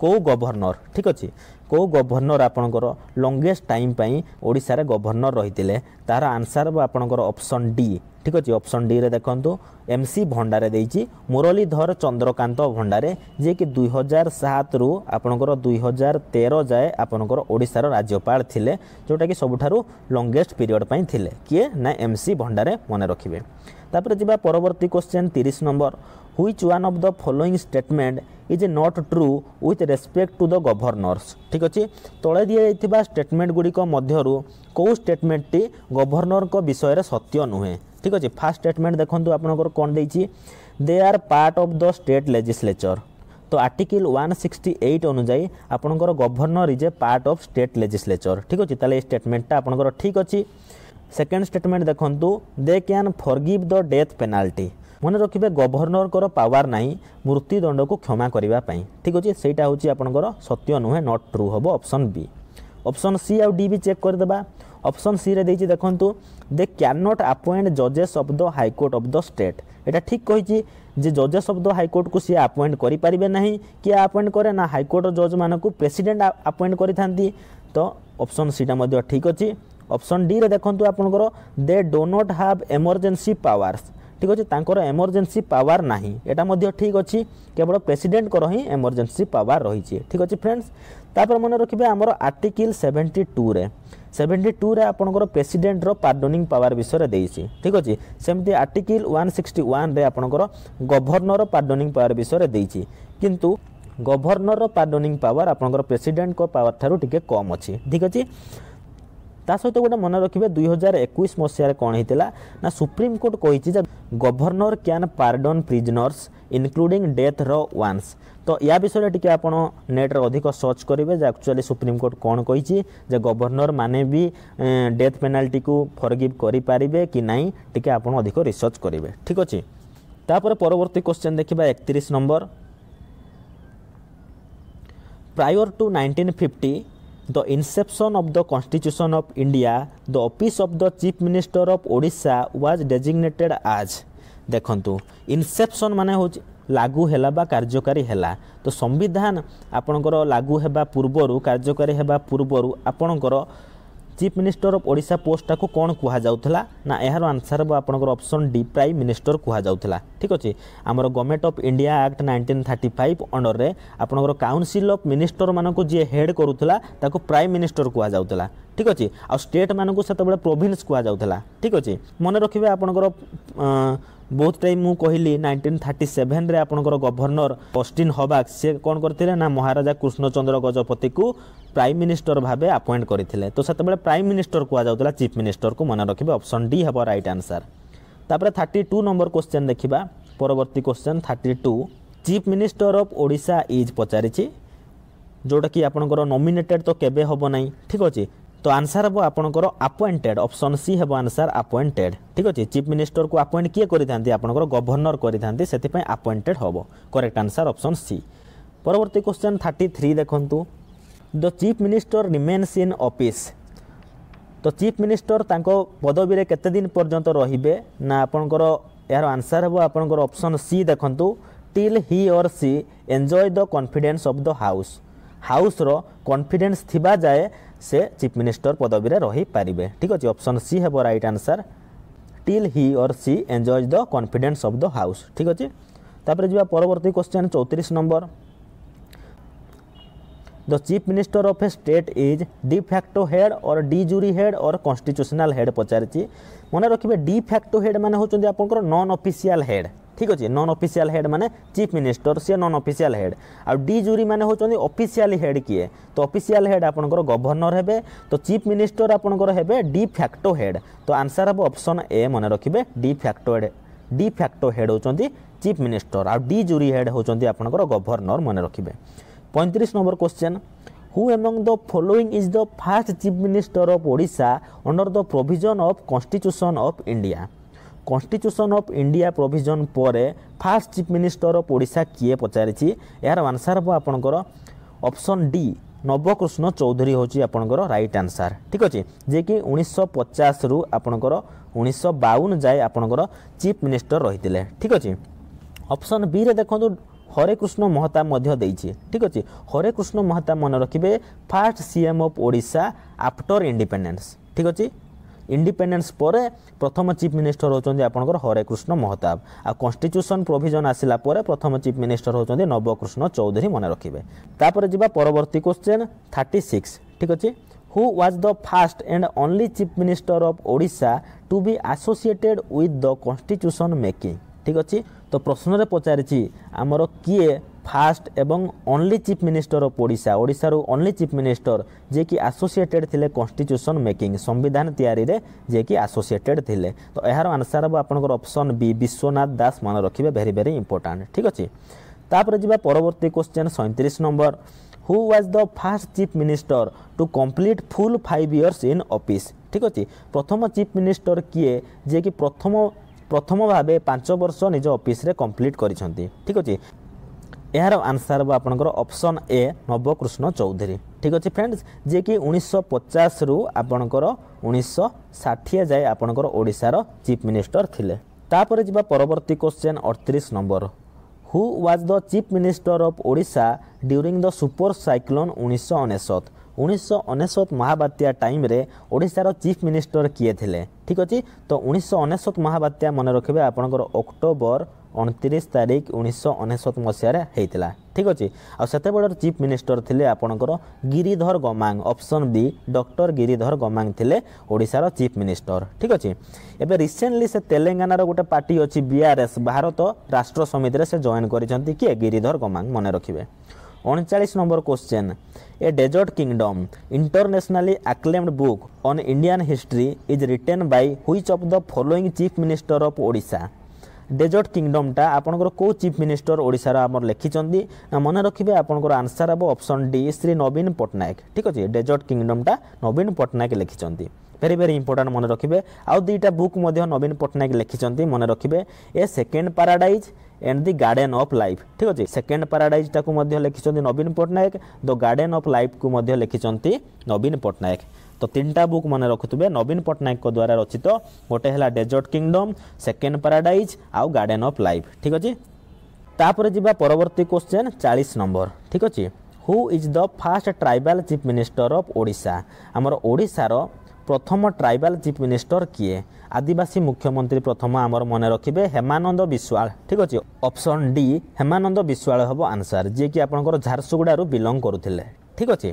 Speaker 1: କେଉଁ ଗଭର୍ଣ୍ଣର ଠିକ୍ ଅଛି କେଉଁ ଗଭର୍ଣ୍ଣର ଆପଣଙ୍କର ଲଙ୍ଗେଷ୍ଟ ଟାଇମ୍ ପାଇଁ ଓଡ଼ିଶାରେ ଗଭର୍ଣ୍ଣର ରହିଥିଲେ ତାହାର ଆନ୍ସର୍ ଆପଣଙ୍କର ଅପସନ୍ ଡି ঠিক আছে অপসন ডি রে দেখন্তু এমসি ভণ্ডারে দেইছি মুরলীধর চন্দ্রকান্ত ভণ্ডারে যে কি 2007 রু আপনকৰ 2013 যায় আপনকৰ ওড়িশাৰ ৰাজ্যপাল থিলে যোটা কি সবুঠাৰু লংগেস্ট পিৰিয়ড পাই থিলে কিয়ে না এমসি ভণ্ডারে মনে ৰাখিবে তাপরে যা পরবর্তী question 30 number which one of the following statement is not true with respect to the governors ঠিক আছে তলে দিয়ে স্টেটমেন্ট গুড়ি মধ্যে কেউ স্টেটমেন্টটি গভর্নর বিষয়ে সত্য নুহে ঠিক আছে ফার্স্ট স্টেটমেন্ট দেখুন আপনার কোণ দিয়েছি they are part of the state legislature তো আর্টিকেল ওয়ান সিক্সটি এইট অনুযায়ী আপনার governor is a part of state legislature ঠিক আছে তাহলে এই স্টেটমেন্টটা আপনার ঠিক আছে সেকেন্ড স্টেটমেন্ট দেখুন they can forgive the death penalty মনে রখিবে গভর্নরঙ্কর পাওয়ার নাই মৃত্যুদণ্ডକୁ କ୍ଷମା କରିବା ପାଇଁ ଠିକ୍ ଅଛି ସେଇଟା ହେଉଛି ଆପଣଙ୍କର ସତ୍ୟ ନୁହେଁ ନଟ୍ ଟ୍ରୁ ହେବ ଅପସନ୍ ବି ଅପସନ୍ ସି ଆଉ ଡି ବି ଚେକ୍ କରିଦେବା ଅପସନ୍ ସିରେ ଦେଇଛି ଦେଖନ୍ତୁ দে ক্যান নট ଆପଏଣ୍ଟ ଜଜେସ୍ of the high court of the state এটা ঠিক କହିଛି যে ଜଜେସ୍ ଅଫ୍ ଦ ହାଇକୋର୍ଟକୁ ସିଏ ଆପଏଣ୍ଟ କରିପାରିବେ ନାହିଁ କିଏ ଆପଏଣ୍ଟ କରେ ନା ହାଇକୋର୍ଟ ଜଜ୍ମାନଙ୍କୁ ପ୍ରେସିଡେଣ୍ଟ ଆପଏଣ୍ଟ କରିଥାନ୍ତି ତ ଅପସନ୍ ସିଟା ମଧ୍ୟ ଠିକ୍ ଅଛି ଅପସନ୍ ଡିରେ ଦେଖନ୍ତୁ ଆପଣଙ୍କର they do not have emergency powers ଠିକ୍ ଅଛି ତାଙ୍କର ଏମର୍ଜେନ୍ସି ପାୱାର ନାହିଁ ଏଇଟା ମଧ୍ୟ ଠିକ୍ ଅଛି କେବଳ ପ୍ରେସିଡେଣ୍ଟଙ୍କର ହିଁ ଏମର୍ଜେନ୍ସି ପାୱାର ରହିଛି ଠିକ୍ ଅଛି ଫ୍ରେଣ୍ଡସ୍ ତାପରେ ମନେ ରଖିବେ ଆମର ଆର୍ଟିକିଲ୍ ସେଭେଣ୍ଟି ଟୁରେ সেভেন্টি টুরে আপনার প্রেসিডেন্টর পার্ডোনিং পাওয়ার বিষয়ে দিয়েছি ঠিক আছে সেমতি আর্টিকল ওয়ান সিক্সটি ওয়ানরে আপনার গভর্নর পার্ডোনিং পাওয়ার বিষয়ে দিয়েছি কিন্তু গভর্নর পার্ডোনিং পাওয়ার আপনার প্রেসিডেন্ট পাওয়ার ঠার টিকি কম অছি ঠিক আছে ତା ସହିତ ଗୋଟେ ମନେ ରଖିବେ ଦୁଇ ହଜାର ଏକୋଇଶ ମସିହାରେ କ'ଣ ହେଇଥିଲା ନା ସୁପ୍ରିମକୋର୍ଟ କହିଛି ଯେ governor can pardon prisoners including ଡେଥ୍ର ୱାନ୍ସ ତ ୟା ବିଷୟରେ ଟିକେ ଆପଣ ନେଟ୍ରେ ଅଧିକ ସର୍ଚ୍ଚ କରିବେ ଯେ ଆକ୍ଚୁଆଲି ସୁପ୍ରିମକୋର୍ଟ କ'ଣ କହିଛି ଯେ ଗଭର୍ଣ୍ଣର ମାନେ ବି ଡେଥ୍ ପେନାଲ୍ଟିକୁ ଫରଗିଭ୍ କରିପାରିବେ କି ନାହିଁ ଟିକେ ଆପଣ ଅଧିକ ରିସର୍ଚ୍ଚ କରିବେ ଠିକ୍ ଅଛି ତାପରେ ପରବର୍ତ୍ତୀ କ୍ୱେଶ୍ଚନ୍ ଦେଖିବା ଏକତିରିଶ number prior to 1950 the inception of the constitution of india the office of the chief minister of odisha was designated as ଦେଖନ୍ତୁ ଇନସେପ୍ସନ୍ ମାନେ ହେଉଛି ଲାଗୁ ହେଲା ବା କାର୍ଯ୍ୟକାରୀ ହେଲା ତ ସମ୍ବିଧାନ ଆପଣଙ୍କର ଲାଗୁ ହେବା ପୂର୍ବରୁ କାର୍ଯ୍ୟକାରୀ ହେବା ପୂର୍ବରୁ ଆପଣଙ୍କର ଚିଫ୍ ମିନିଷ୍ଟର ଅଫ୍ ଓଡ଼ିଶା ପୋଷ୍ଟଟାକୁ କ'ଣ କୁହାଯାଉଥିଲା ନା ଏହାର ଆନ୍ସର୍ ହେବ ଆପଣଙ୍କର ଅପସନ୍ ଡି ପ୍ରାଇମ୍ ମିନିଷ୍ଟର କୁହାଯାଉଥିଲା ଠିକ୍ ଅଛି ଆମର government of India act nineteen thirty five ଅଣ୍ଡରରେ ଆପଣଙ୍କର କାଉନସିଲ୍ ଅଫ୍ ମିନିଷ୍ଟରମାନଙ୍କୁ ଯିଏ ହେଡ୍ କରୁଥିଲା ତାକୁ ପ୍ରାଇମ୍ ମିନିଷ୍ଟର କୁହାଯାଉଥିଲା ଠିକ୍ ଅଛି ଆଉ ଷ୍ଟେଟ୍ମାନଙ୍କୁ ସେତେବେଳେ ପ୍ରୋଭିନ୍ସ କୁହାଯାଉଥିଲା ଠିକ୍ ଅଛି ମନେ ରଖିବେ ଆପଣଙ୍କର ବହୁତ ଟାଇମ୍ ମୁଁ କହିଲି ନାଇଣ୍ଟିନ୍ ଥାର୍ଟି ସେଭେନରେ ଆପଣଙ୍କର ଗଭର୍ଣ୍ଣର ଅଷ୍ଟିନ୍ ହବାକ୍ ସେ କ'ଣ କରିଥିଲେ ନା ମହାରାଜା କୃଷ୍ଣଚନ୍ଦ୍ର ଗଜପତିକୁ ପ୍ରାଇମ୍ ମିନିଷ୍ଟର ଭାବେ ଆପଏଣ୍ଟ କରିଥିଲେ ତ ସେତେବେଳେ ପ୍ରାଇମ୍ ମିନିଷ୍ଟର କୁହାଯାଉଥିଲା ଚିଫ୍ ମିନିଷ୍ଟରକୁ ମନେ ରଖିବେ ଅପସନ୍ ଡି ହେବ ରାଇଟ୍ ଆନ୍ସର୍ ତାପରେ ଥାର୍ଟି ଟୁ ନମ୍ବର କ୍ୱେଶ୍ଚନ୍ ଦେଖିବା ପରବର୍ତ୍ତୀ question thirty two chief minister of Odisha is ପଚାରିଛି ଯେଉଁଟାକି ଆପଣଙ୍କର ନୋମିନେଟେଡ଼୍ ତ କେବେ ହେବ ନାହିଁ ଠିକ୍ ଅଛି তো আনসার হব আপনার আপয়েন্টেড অপশন সি হব আনসার আপয়েন্টেড ঠিক আছে চিফ মিনিষ্টর কু আপয়েন্ট কিয়ে করে থাকে আপনার গভর্নর করে থাকে সেপা আপয়েন্টেড হব করেক্ট আনসার অপশন সি পরবর্তী কোশ্চেন থার্টি থ্রি দেখুন the chief minister remains in office তো চিফ মিনিষ্টর তাঙ্ক পদবীরে কেতদিন পর্যন্ত রহবে না আপনার এর আনসার হব আপনার অপশন সি দেখুন till he or she enjoy the confidence of the house হাউসর কনফিডেন্স থিবা যায় ସେ ଚିଫ୍ ମିନିଷ୍ଟର ପଦବୀରେ ରହିପାରିବେ ଠିକ୍ ଅଛି ଅପସନ୍ ସି ହେବ right answer till he or she enjoy the confidence of the house ଠିକ୍ ଅଛି ତାପରେ ଯିବା ପରବର୍ତ୍ତୀ କ୍ୱେଶ୍ଚିନ୍ ଚଉତିରିଶ number the chief minister of a state is de facto head or de jure head or constitutional head ପଚାରିଛି ମନେ ରଖିବେ ଡି ଫ୍ୟାକ୍ଟୋ ହେଡ୍ ମାନେ ହେଉଛନ୍ତି ଆପଣଙ୍କର ନନ୍ ଅଫିସିଆଲ୍ ହେଡ୍ ঠিক আছে নন অফিসিয়াল হেড মানে চিফ মিনিষ্টর সি নন অফিসিয়াল হেড আর ডি জুরি মানে হচ্ছেন অফিসিয়ালি হেড কিয়ে তো অফিসিয়াল হেড আপনার গভর্নর হেবে তো চিফ মিনিষ্টর আপনার হেবে ডি ফ্যাক্টো হেড তো আনসার হব অপশন এ মনে রাখবে de facto head de facto head হচ্ছেন চিফ মিনিষ্টর আর ডি জুরি হেড হচ্ছেন আপনার গভর্নর মনে রাখবে পঁয়ত্রিশ number question who among the following is the first chief minister of Odisha under the provision of constitution of India constitution of India provision ପରେ first chief minister of Odisha କିଏ ପଚାରିଛି ଏହାର ଆନ୍ସାର୍ ହେବ ଆପଣଙ୍କର ଅପସନ୍ ଡି ନବକୃଷ୍ଣ ଚୌଧୁରୀ ହେଉଛି ଆପଣଙ୍କର ରାଇଟ୍ ଆନ୍ସାର୍ ଠିକ୍ ଅଛି ଯିଏକି ଉଣେଇଶହ ପଚାଶରୁ ଆପଣଙ୍କର ଉଣେଇଶହ ବାଉନ ଯାଏ ଆପଣଙ୍କର ଚିଫ୍ ମିନିଷ୍ଟର୍ ରହିଥିଲେ ଠିକ୍ ଅଛି ଅପସନ୍ ବିରେ ଦେଖନ୍ତୁ ହରେକୃଷ୍ଣ ମହତା ମଧ୍ୟ ଦେଇଛି ଠିକ୍ ଅଛି ହରେକୃଷ୍ଣ ମହତା ମନେ ରଖିବେ first CM of Odisha after independence ଠିକ୍ ଅଛି ଇଣ୍ଡିପେଣ୍ଡେନ୍ସ ପରେ ପ୍ରଥମ ଚିଫ୍ ମିନିଷ୍ଟର ହେଉଛନ୍ତି ଆପଣଙ୍କର ହରେକୃଷ୍ଣ ମହତାବ ଆଉ କନଷ୍ଟିଚ୍ୟୁସନ୍ ପ୍ରୋଭିଜନ୍ ଆସିଲା ପରେ ପ୍ରଥମ ଚିଫ୍ ମିନିଷ୍ଟର ହେଉଛନ୍ତି ନବକୃଷ୍ଣ ଚୌଧୁରୀ ମନେ ରଖିବେ ତାପରେ ଯିବା ପରବର୍ତ୍ତୀ କ୍ୱେଶ୍ଚେନ୍ ଥାର୍ଟି ସିକ୍ସ ଠିକ୍ ଅଛି who was the first and only chief minister of odisha to be associated with the constitution making ঠিক ଅଛି ତ ପ୍ରଶ୍ନରେ ପଚାରିଛି ଆମର କିଏ ফার্স্ট এবং only chief minister of Odisha ওড়িশার অনলি চিফ মিনিষ্টর যিকি আসোসিয়েটেড লে কনস্টিট্ୟୁସନ মেকিং সংবিধান তৈয়ারিরে যিকি আসোসিয়েটেড লে তো এর আনসার হব আপনার অপশন বি বিশ্বনাথ দাস মনে রাখবে ভেরি ভেরি ইম্পর্টাট ঠিক আছে তাপরে যা পরবর্তী কোশ্চেন সৈঁত্রিশ number who was the first chief minister to complete full five years in office ঠিক আছে প্রথম চিফ মিনিষ্টর কিয়ে যে কি প্রথম প্রথম ভাবে পাঁচ বর্ষ নিজ অফিসে কমপ্লিট করেছেন ঠিক আছে ଏହାର ଆନ୍ସର୍ ହେବ ଆପଣଙ୍କର ଅପ୍ସନ୍ ଏ ନବକୃଷ୍ଣ ଚୌଧୁରୀ ଠିକ୍ ଅଛି ଫ୍ରେଣ୍ଡସ୍ ଯିଏକି ଉଣେଇଶହ ପଚାଶରୁ ଆପଣଙ୍କର ଉଣେଇଶହ ଷାଠିଏ ଯାଏଁ ଆପଣଙ୍କର ଓଡ଼ିଶାର ଚିଫ୍ ମିନିଷ୍ଟର ଥିଲେ ତାପରେ ଯିବା ପରବର୍ତ୍ତୀ କୋଶ୍ଚେନ୍ ଅଠତିରିଶ number who was the chief minister of Odisha during the super cyclone ଉଣେଇଶହ ଅନେଶତ ଉଣେଇଶହ ଅନେଶତ ମହାବାତ୍ୟା ଟାଇମ୍ରେ ଓଡ଼ିଶାର ଚିଫ୍ ମିନିଷ୍ଟର କିଏ ଥିଲେ ଠିକ୍ ଅଛି ତ ଉଣେଇଶହ ଅନେଶତ ମହାବାତ୍ୟା ମନେ ରଖିବେ ଆପଣଙ୍କର ଅକ୍ଟୋବର ଅଣତିରିଶ ତାରିଖ ଉଣେଇଶହ ଅନେଶତ ମସିହାରେ ହେଇଥିଲା ଠିକ୍ ଅଛି ଆଉ ସେତେବେଳର ଚିଫ୍ ମିନିଷ୍ଟର ଥିଲେ ଆପଣଙ୍କର Giridhar Gamang option B doctor Giridhar Gamang ଥିଲେ ଓଡ଼ିଶାର ଚିଫ୍ ମିନିଷ୍ଟର ଠିକ୍ ଅଛି ଏବେ ରିସେଣ୍ଟଲି ସେ ତେଲେଙ୍ଗାନାର ଗୋଟେ ପାର୍ଟି ଅଛି ବିଆର୍ଏସ୍ ଭାରତ ରାଷ୍ଟ୍ର ସମିତିରେ ସେ ଜଏନ୍ କରିଛନ୍ତି କିଏ ଗିରିଧର ଗମାଙ୍ଗ ମନେ ରଖିବେ ଅଣଚାଳିଶ number question a desert kingdom internationally acclaimed book on Indian history is written by which of the following chief minister of Odisha desert କିଙ୍ଗଡମ୍ଟା ଆପଣଙ୍କର କେଉଁ ଚିଫ୍ ମିନିଷ୍ଟର ଓଡ଼ିଶାର ଆମର ଲେଖିଛନ୍ତି ମନେ ରଖିବେ ଆପଣଙ୍କର ଆନ୍ସର୍ ହେବ ଅପସନ୍ ଡି ଶ୍ରୀ ନବୀନ ପଟ୍ଟନାୟକ ଠିକ୍ ଅଛି ଡେଜର୍ଟ କିଙ୍ଗଡମ୍ଟା ନବୀନ ପଟ୍ଟନାୟକ ଲେଖିଛନ୍ତି ভেরি ভেরি ইম্পর্টাট মনে রাখবে আইটা বুক নবীন পট্টনাক লিখিছেন মনে রাখবে a second paradise and the garden of life ঠিক আছে সেকেন্ড প্যারাডাইজটা লিখিছেন নবীন Patnaik the garden of life কু লিখিছেন নবীন পট্টনাক তো তিনটা বুক মনে ରଖୁଥିବେ ନବୀନ ପଟ୍ଟନାୟକଙ୍କ ଦ୍ୱାରା ରଚିତ ଗୋଟେ ହେଲା ଡେଜର୍ଟ କିଙ୍ଗଡମ୍ ସେକେଣ୍ଡ ପାରାଡାଇଜ୍ ଆଉ ଗାର୍ଡେନ୍ ଅଫ୍ ଲାଇଫ୍ ଠିକ୍ ଅଛି ତାପରେ ଯିବା ପରବର୍ତ୍ତୀ କ୍ୱେଶ୍ଚେନ୍ ଚାଳିଶ ନମ୍ବର ଠିକ୍ ଅଛି who is the first tribal chief minister of Odisha ଆମର ଓଡ଼ିଶାର প্রথম ট্রাইবাল চিফ মিনিষ্টর কি আদিবাসী মুখ্যমন্ত্রী প্রথম আমার মনে রাখবে হেমানন্দ বিশ্বাল ঠিক আছে অপশন ডি হেমানন্দ বিশ্বাল হব আনসার যিকি আপনার ঝারসুগুড়ু বিলং করুলে ঠিক আছে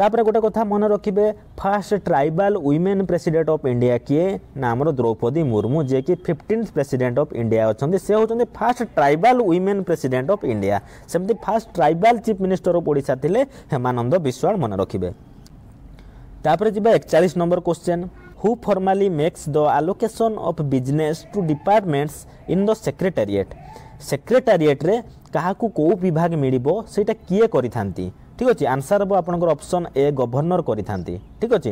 Speaker 1: ତାପରେ ଗୋଟେ କଥା ମନେ ରଖିବେ first tribal women president of India କିଏ ନା ଆମର ଦ୍ରୌପଦୀ ମୁର୍ମୁ ଯିଏକି ଫିଫ୍ଟିନ୍ଥ ପ୍ରେସିଡେଣ୍ଟ ଅଫ୍ ଇଣ୍ଡିଆ ଅଛନ୍ତି ସେ ହେଉଛନ୍ତି first tribal women president of India ସେମିତି first tribal chief minister of Odisha ଥିଲେ ହେମାନନ୍ଦ ବିଶ୍ୱାଳ ମନେ ରଖିବେ ତାପରେ ଯିବା ଏକଚାଳିଶ number question who formally makes the allocation of business to departments in the secretariat ସେକ୍ରେଟାରିଏଟ୍ରେ କାହାକୁ କେଉଁ ବିଭାଗ ମିଳିବ ସେଇଟା କିଏ କରିଥାନ୍ତି ঠিক আছে আনসার হব আপনার অপসন এ গভর্নর করে থাকে ঠিক আছে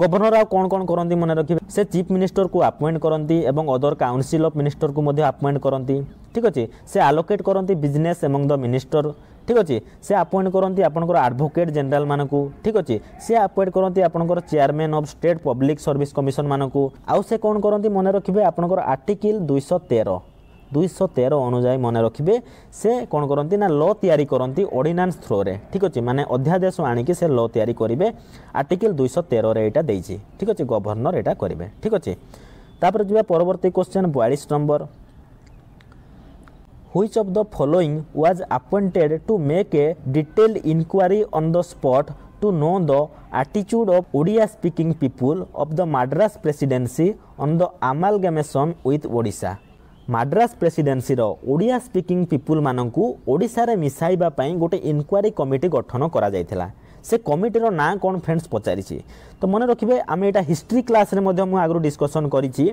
Speaker 1: গভর্নর আউ কোণ কোণ করতে মনে রাখবে সে চিফ মিনিষ্টর কু আপয়েন্ট করতে এবং অদর কাউন্সিল অফ মিনিষ্টর কু আপয়েন্ট করতে ঠিক আছে সে আলোকেট করতে বিজনেস এবং দ মিনিষ্টর ঠিক আছে সে আপয়েন্ট করতে আপনার আডভোকেট জেনারেল মানুষ ঠিক আছে সে আপয়েন্ট করতে আপনার chairman of state public service commission মানুষ আউ সে কোণ করতে মনে রাখবে আপনার আর্টিকল দুইশ তেরো ଦୁଇଶହ ତେର ଅନୁଯାୟୀ ମନେ ରଖିବେ ସେ କ'ଣ କରନ୍ତି ନା ଲ ତିଆରି କରନ୍ତି ଅର୍ଡ଼ିନାନ୍ସ ଥ୍ରୋରେ ଠିକ୍ ଅଛି ମାନେ ଅଧ୍ୟାଦେଶ ଆଣିକି ସେ ଲ ତିଆରି କରିବେ ଆର୍ଟିକଲ ଦୁଇଶହ ତେରରେ ଏଇଟା ଦେଇଛି ଠିକ୍ ଅଛି ଗଭର୍ଣ୍ଣର ଏଇଟା କରିବେ ଠିକ୍ ଅଛି ତାପରେ ଯିବା ପରବର୍ତ୍ତୀ କ୍ୱେଶ୍ଚନ୍ ବୟାଳିଶ number which of the following was appointed to make a detailed inquiry on the spot to know the attitude of Odia speaking people of the Madras presidency on the amalgamation with Odisha. Madras প্রেসিডেন্সির ওড়িয়া স্পিকিং পিপুল মানুষ ওড়শার মিশাইবা গোটে ইনকোয়ারি কমিটি গঠন করা যাইছিলা। সে কমিটির না কোণ ফ্রেন্ডস পচারিছি তো মনে রাখবে আমি এটা হিস্ট্রি ক্লাসে মু আগর ডিসকসন করেছি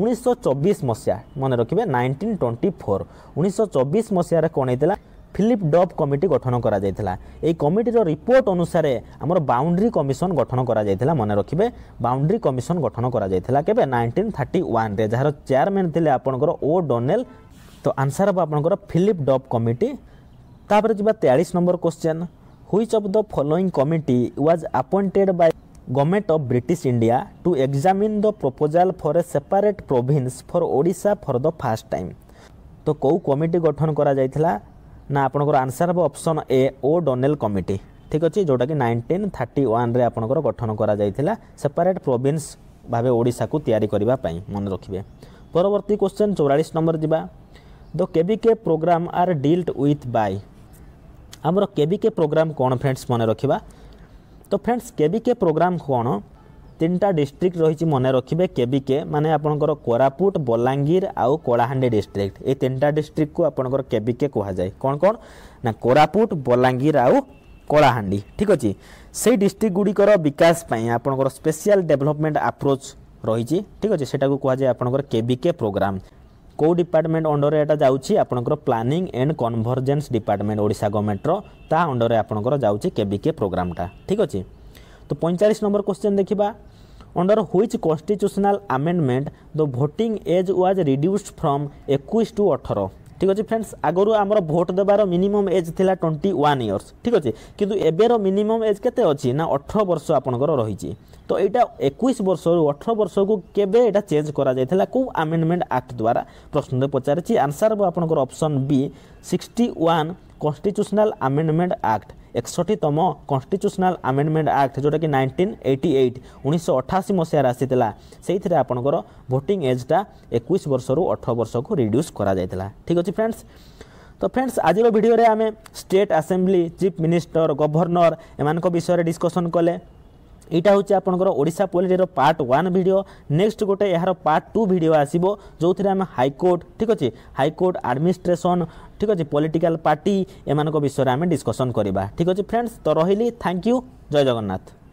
Speaker 1: উনিশশো চব্বিশ মশিয়া মনে রাখবে নাইনটিন টোয়েন্টি ফোর উনিশশো চব্বিশ মশিয়ার কোণ হয়েছিল ফিলিপ ডব কমিটি গঠন করা যাইতলা এই কমিটির রিপোর্ট অনুসারে আমার বাউন্ডারি কমিশন গঠন করা যাইতলা মনে রাখবে বাউন্ডারি কমিশন গঠন করা যাইতলা কেবে 1931 রে যার চেয়ারম্যান থিলে আপনকৰ ও ডোনেল তো আনসার হব আপনকৰ ফিলিপ ডব কমিটি তাপরে যা 43 number question which of the following committee was appointed by government of British India to examine the proposal for a separate province for Odisha for the first time তো কেউ কমিটি গঠন করা যাইতলা ନା ଆପଣଙ୍କର ଆନ୍ସର୍ ହେବ ଅପସନ୍ ଏ ଓ ଡନେଲ୍ କମିଟି ଠିକ୍ ଅଛି ଯେଉଁଟାକି ନାଇଣ୍ଟିନ୍ ଥାର୍ଟି ୱାନ୍ରେ ଆପଣଙ୍କର ଗଠନ କରାଯାଇଥିଲା ସେପାରେଟ୍ ପ୍ରୋଭିନ୍ସ ଭାବେ ଓଡ଼ିଶାକୁ ତିଆରି କରିବା ପାଇଁ ମନେ ରଖିବେ ପରବର୍ତ୍ତୀ କ୍ୱେଶ୍ଚନ୍ ଚଉରାଳିଶ ନମ୍ବର ଯିବା the KBK programme are dealt with by ଆମର କେବିକେ ପ୍ରୋଗ୍ରାମ୍ କ'ଣ ଫ୍ରେଣ୍ଡସ୍ ମନେ ରଖିବା ତ ଫ୍ରେଣ୍ଡସ୍ କେବିକେ ପ୍ରୋଗ୍ରାମ୍ କ'ଣ তিনটা ডিস্ট্রিক্ট রয়েছে মনে রাখবে কেবিকে মানে আপনার কোরাপুট বলাঙ্গীর আউ কলাহান্ডি ডিস্ট্রিক্ট এই তিনটা ডিস্ট্রিক্টু আপনার কেবিকে কুহযায় কোণ কোণ না কোরাপুট বলাঙ্গীর আউ কলাহান্ডি ঠিক আছে সেই ডিস্ট্রিক্ট গুড়িকর বিকাশ পাই আপনার স্পেশাল ডেভেলপমেন্ট আপ্রোচ রয়েছে ঠিক আছে সেটা কুহযায় আপনার কেবিকে প্রোগ্রাম কেউ ডিপার্টমেন্ট অন্ডরে এটা যাচ্ছি আপনার planning and convergence department Odisha গভর্নমেন্টর তা অন্ডরে আপনার যাচ্ছে কেবিকে প্রোগ্রামটা ঠিক আছে তো ପଇଁଚାଳିଶ ନମ୍ବର କ୍ୱେଶ୍ଚନ୍ ଦେଖିବା under which constitutional amendment the voting age was reduced from ଏକୋଇଶ ଟୁ ଅଠର ঠিক আছে ফ্রেন্ডস আগর আমার ভোট দেবার মিনিমম এজ লা টোয়েন্টি ওয়ান ইয়র্স ঠিক আছে কিন্তু এবের মিনিমম এজ কেতে অছি না অঠর বর্ষ আপনার রয়েছে তো এইটা একুশ বর্ষ অঠর বর্ষকু কেবে এটা চেঞ্জ করা যাই কেউ আমেন্ডমেন্ট আক্ট দ্বারা প্রশ্নতে পচারিছি আনসার হব আপনার option B sixty one constitutional amendment act একষঠিতম কনস্টিচ্যুশনাল ଆମେଣ୍ଡମେଣ୍ଟ ଆକ୍ଟ ଯେଉଁଟାକି ନାଇଣ୍ଟିନ୍ ଏଇଟି ଏଇଟ୍ ଉଣେଇଶହ ଅଠାଅଶୀ ମସିହାରେ ଆସିଥିଲା ସେଇଥିରେ ଆପଣଙ୍କର ଭୋଟିଂ ଏଜ୍ଟା ଏକୋଇଶ ବର୍ଷରୁ ଅଠର ବର୍ଷକୁ ରିଡ୍ୟୁସ୍ କରାଯାଇଥିଲା ଠିକ୍ ଅଛି ଫ୍ରେଣ୍ଡସ୍ ତ ଫ୍ରେଣ୍ଡସ୍ ଆଜିର ଭିଡ଼ିଓରେ ଆମେ state assembly chief minister governor ଏମାନଙ୍କ ବିଷୟରେ ଡିସ୍କସନ୍ କଲେ এইটা হচ্ছে আপনার ওড়শা পলিটির পার্ট ওয়ান ভিডিও নেক্সট গোটে এর পার্ট টু ভিডিও আসব যে আমি হাইকোর্ট ঠিক আছে হাইকোর্ট আডমিনিষ্ট্রেসন ঠিক আছে পলিটিকাল পার্টি এমানক বিষয়ে আমি ডিসকসন করা ঠিক আছে ফ্রেন্ডস তো রহলি থ্যাংক ইউ জয় জগন্নাথ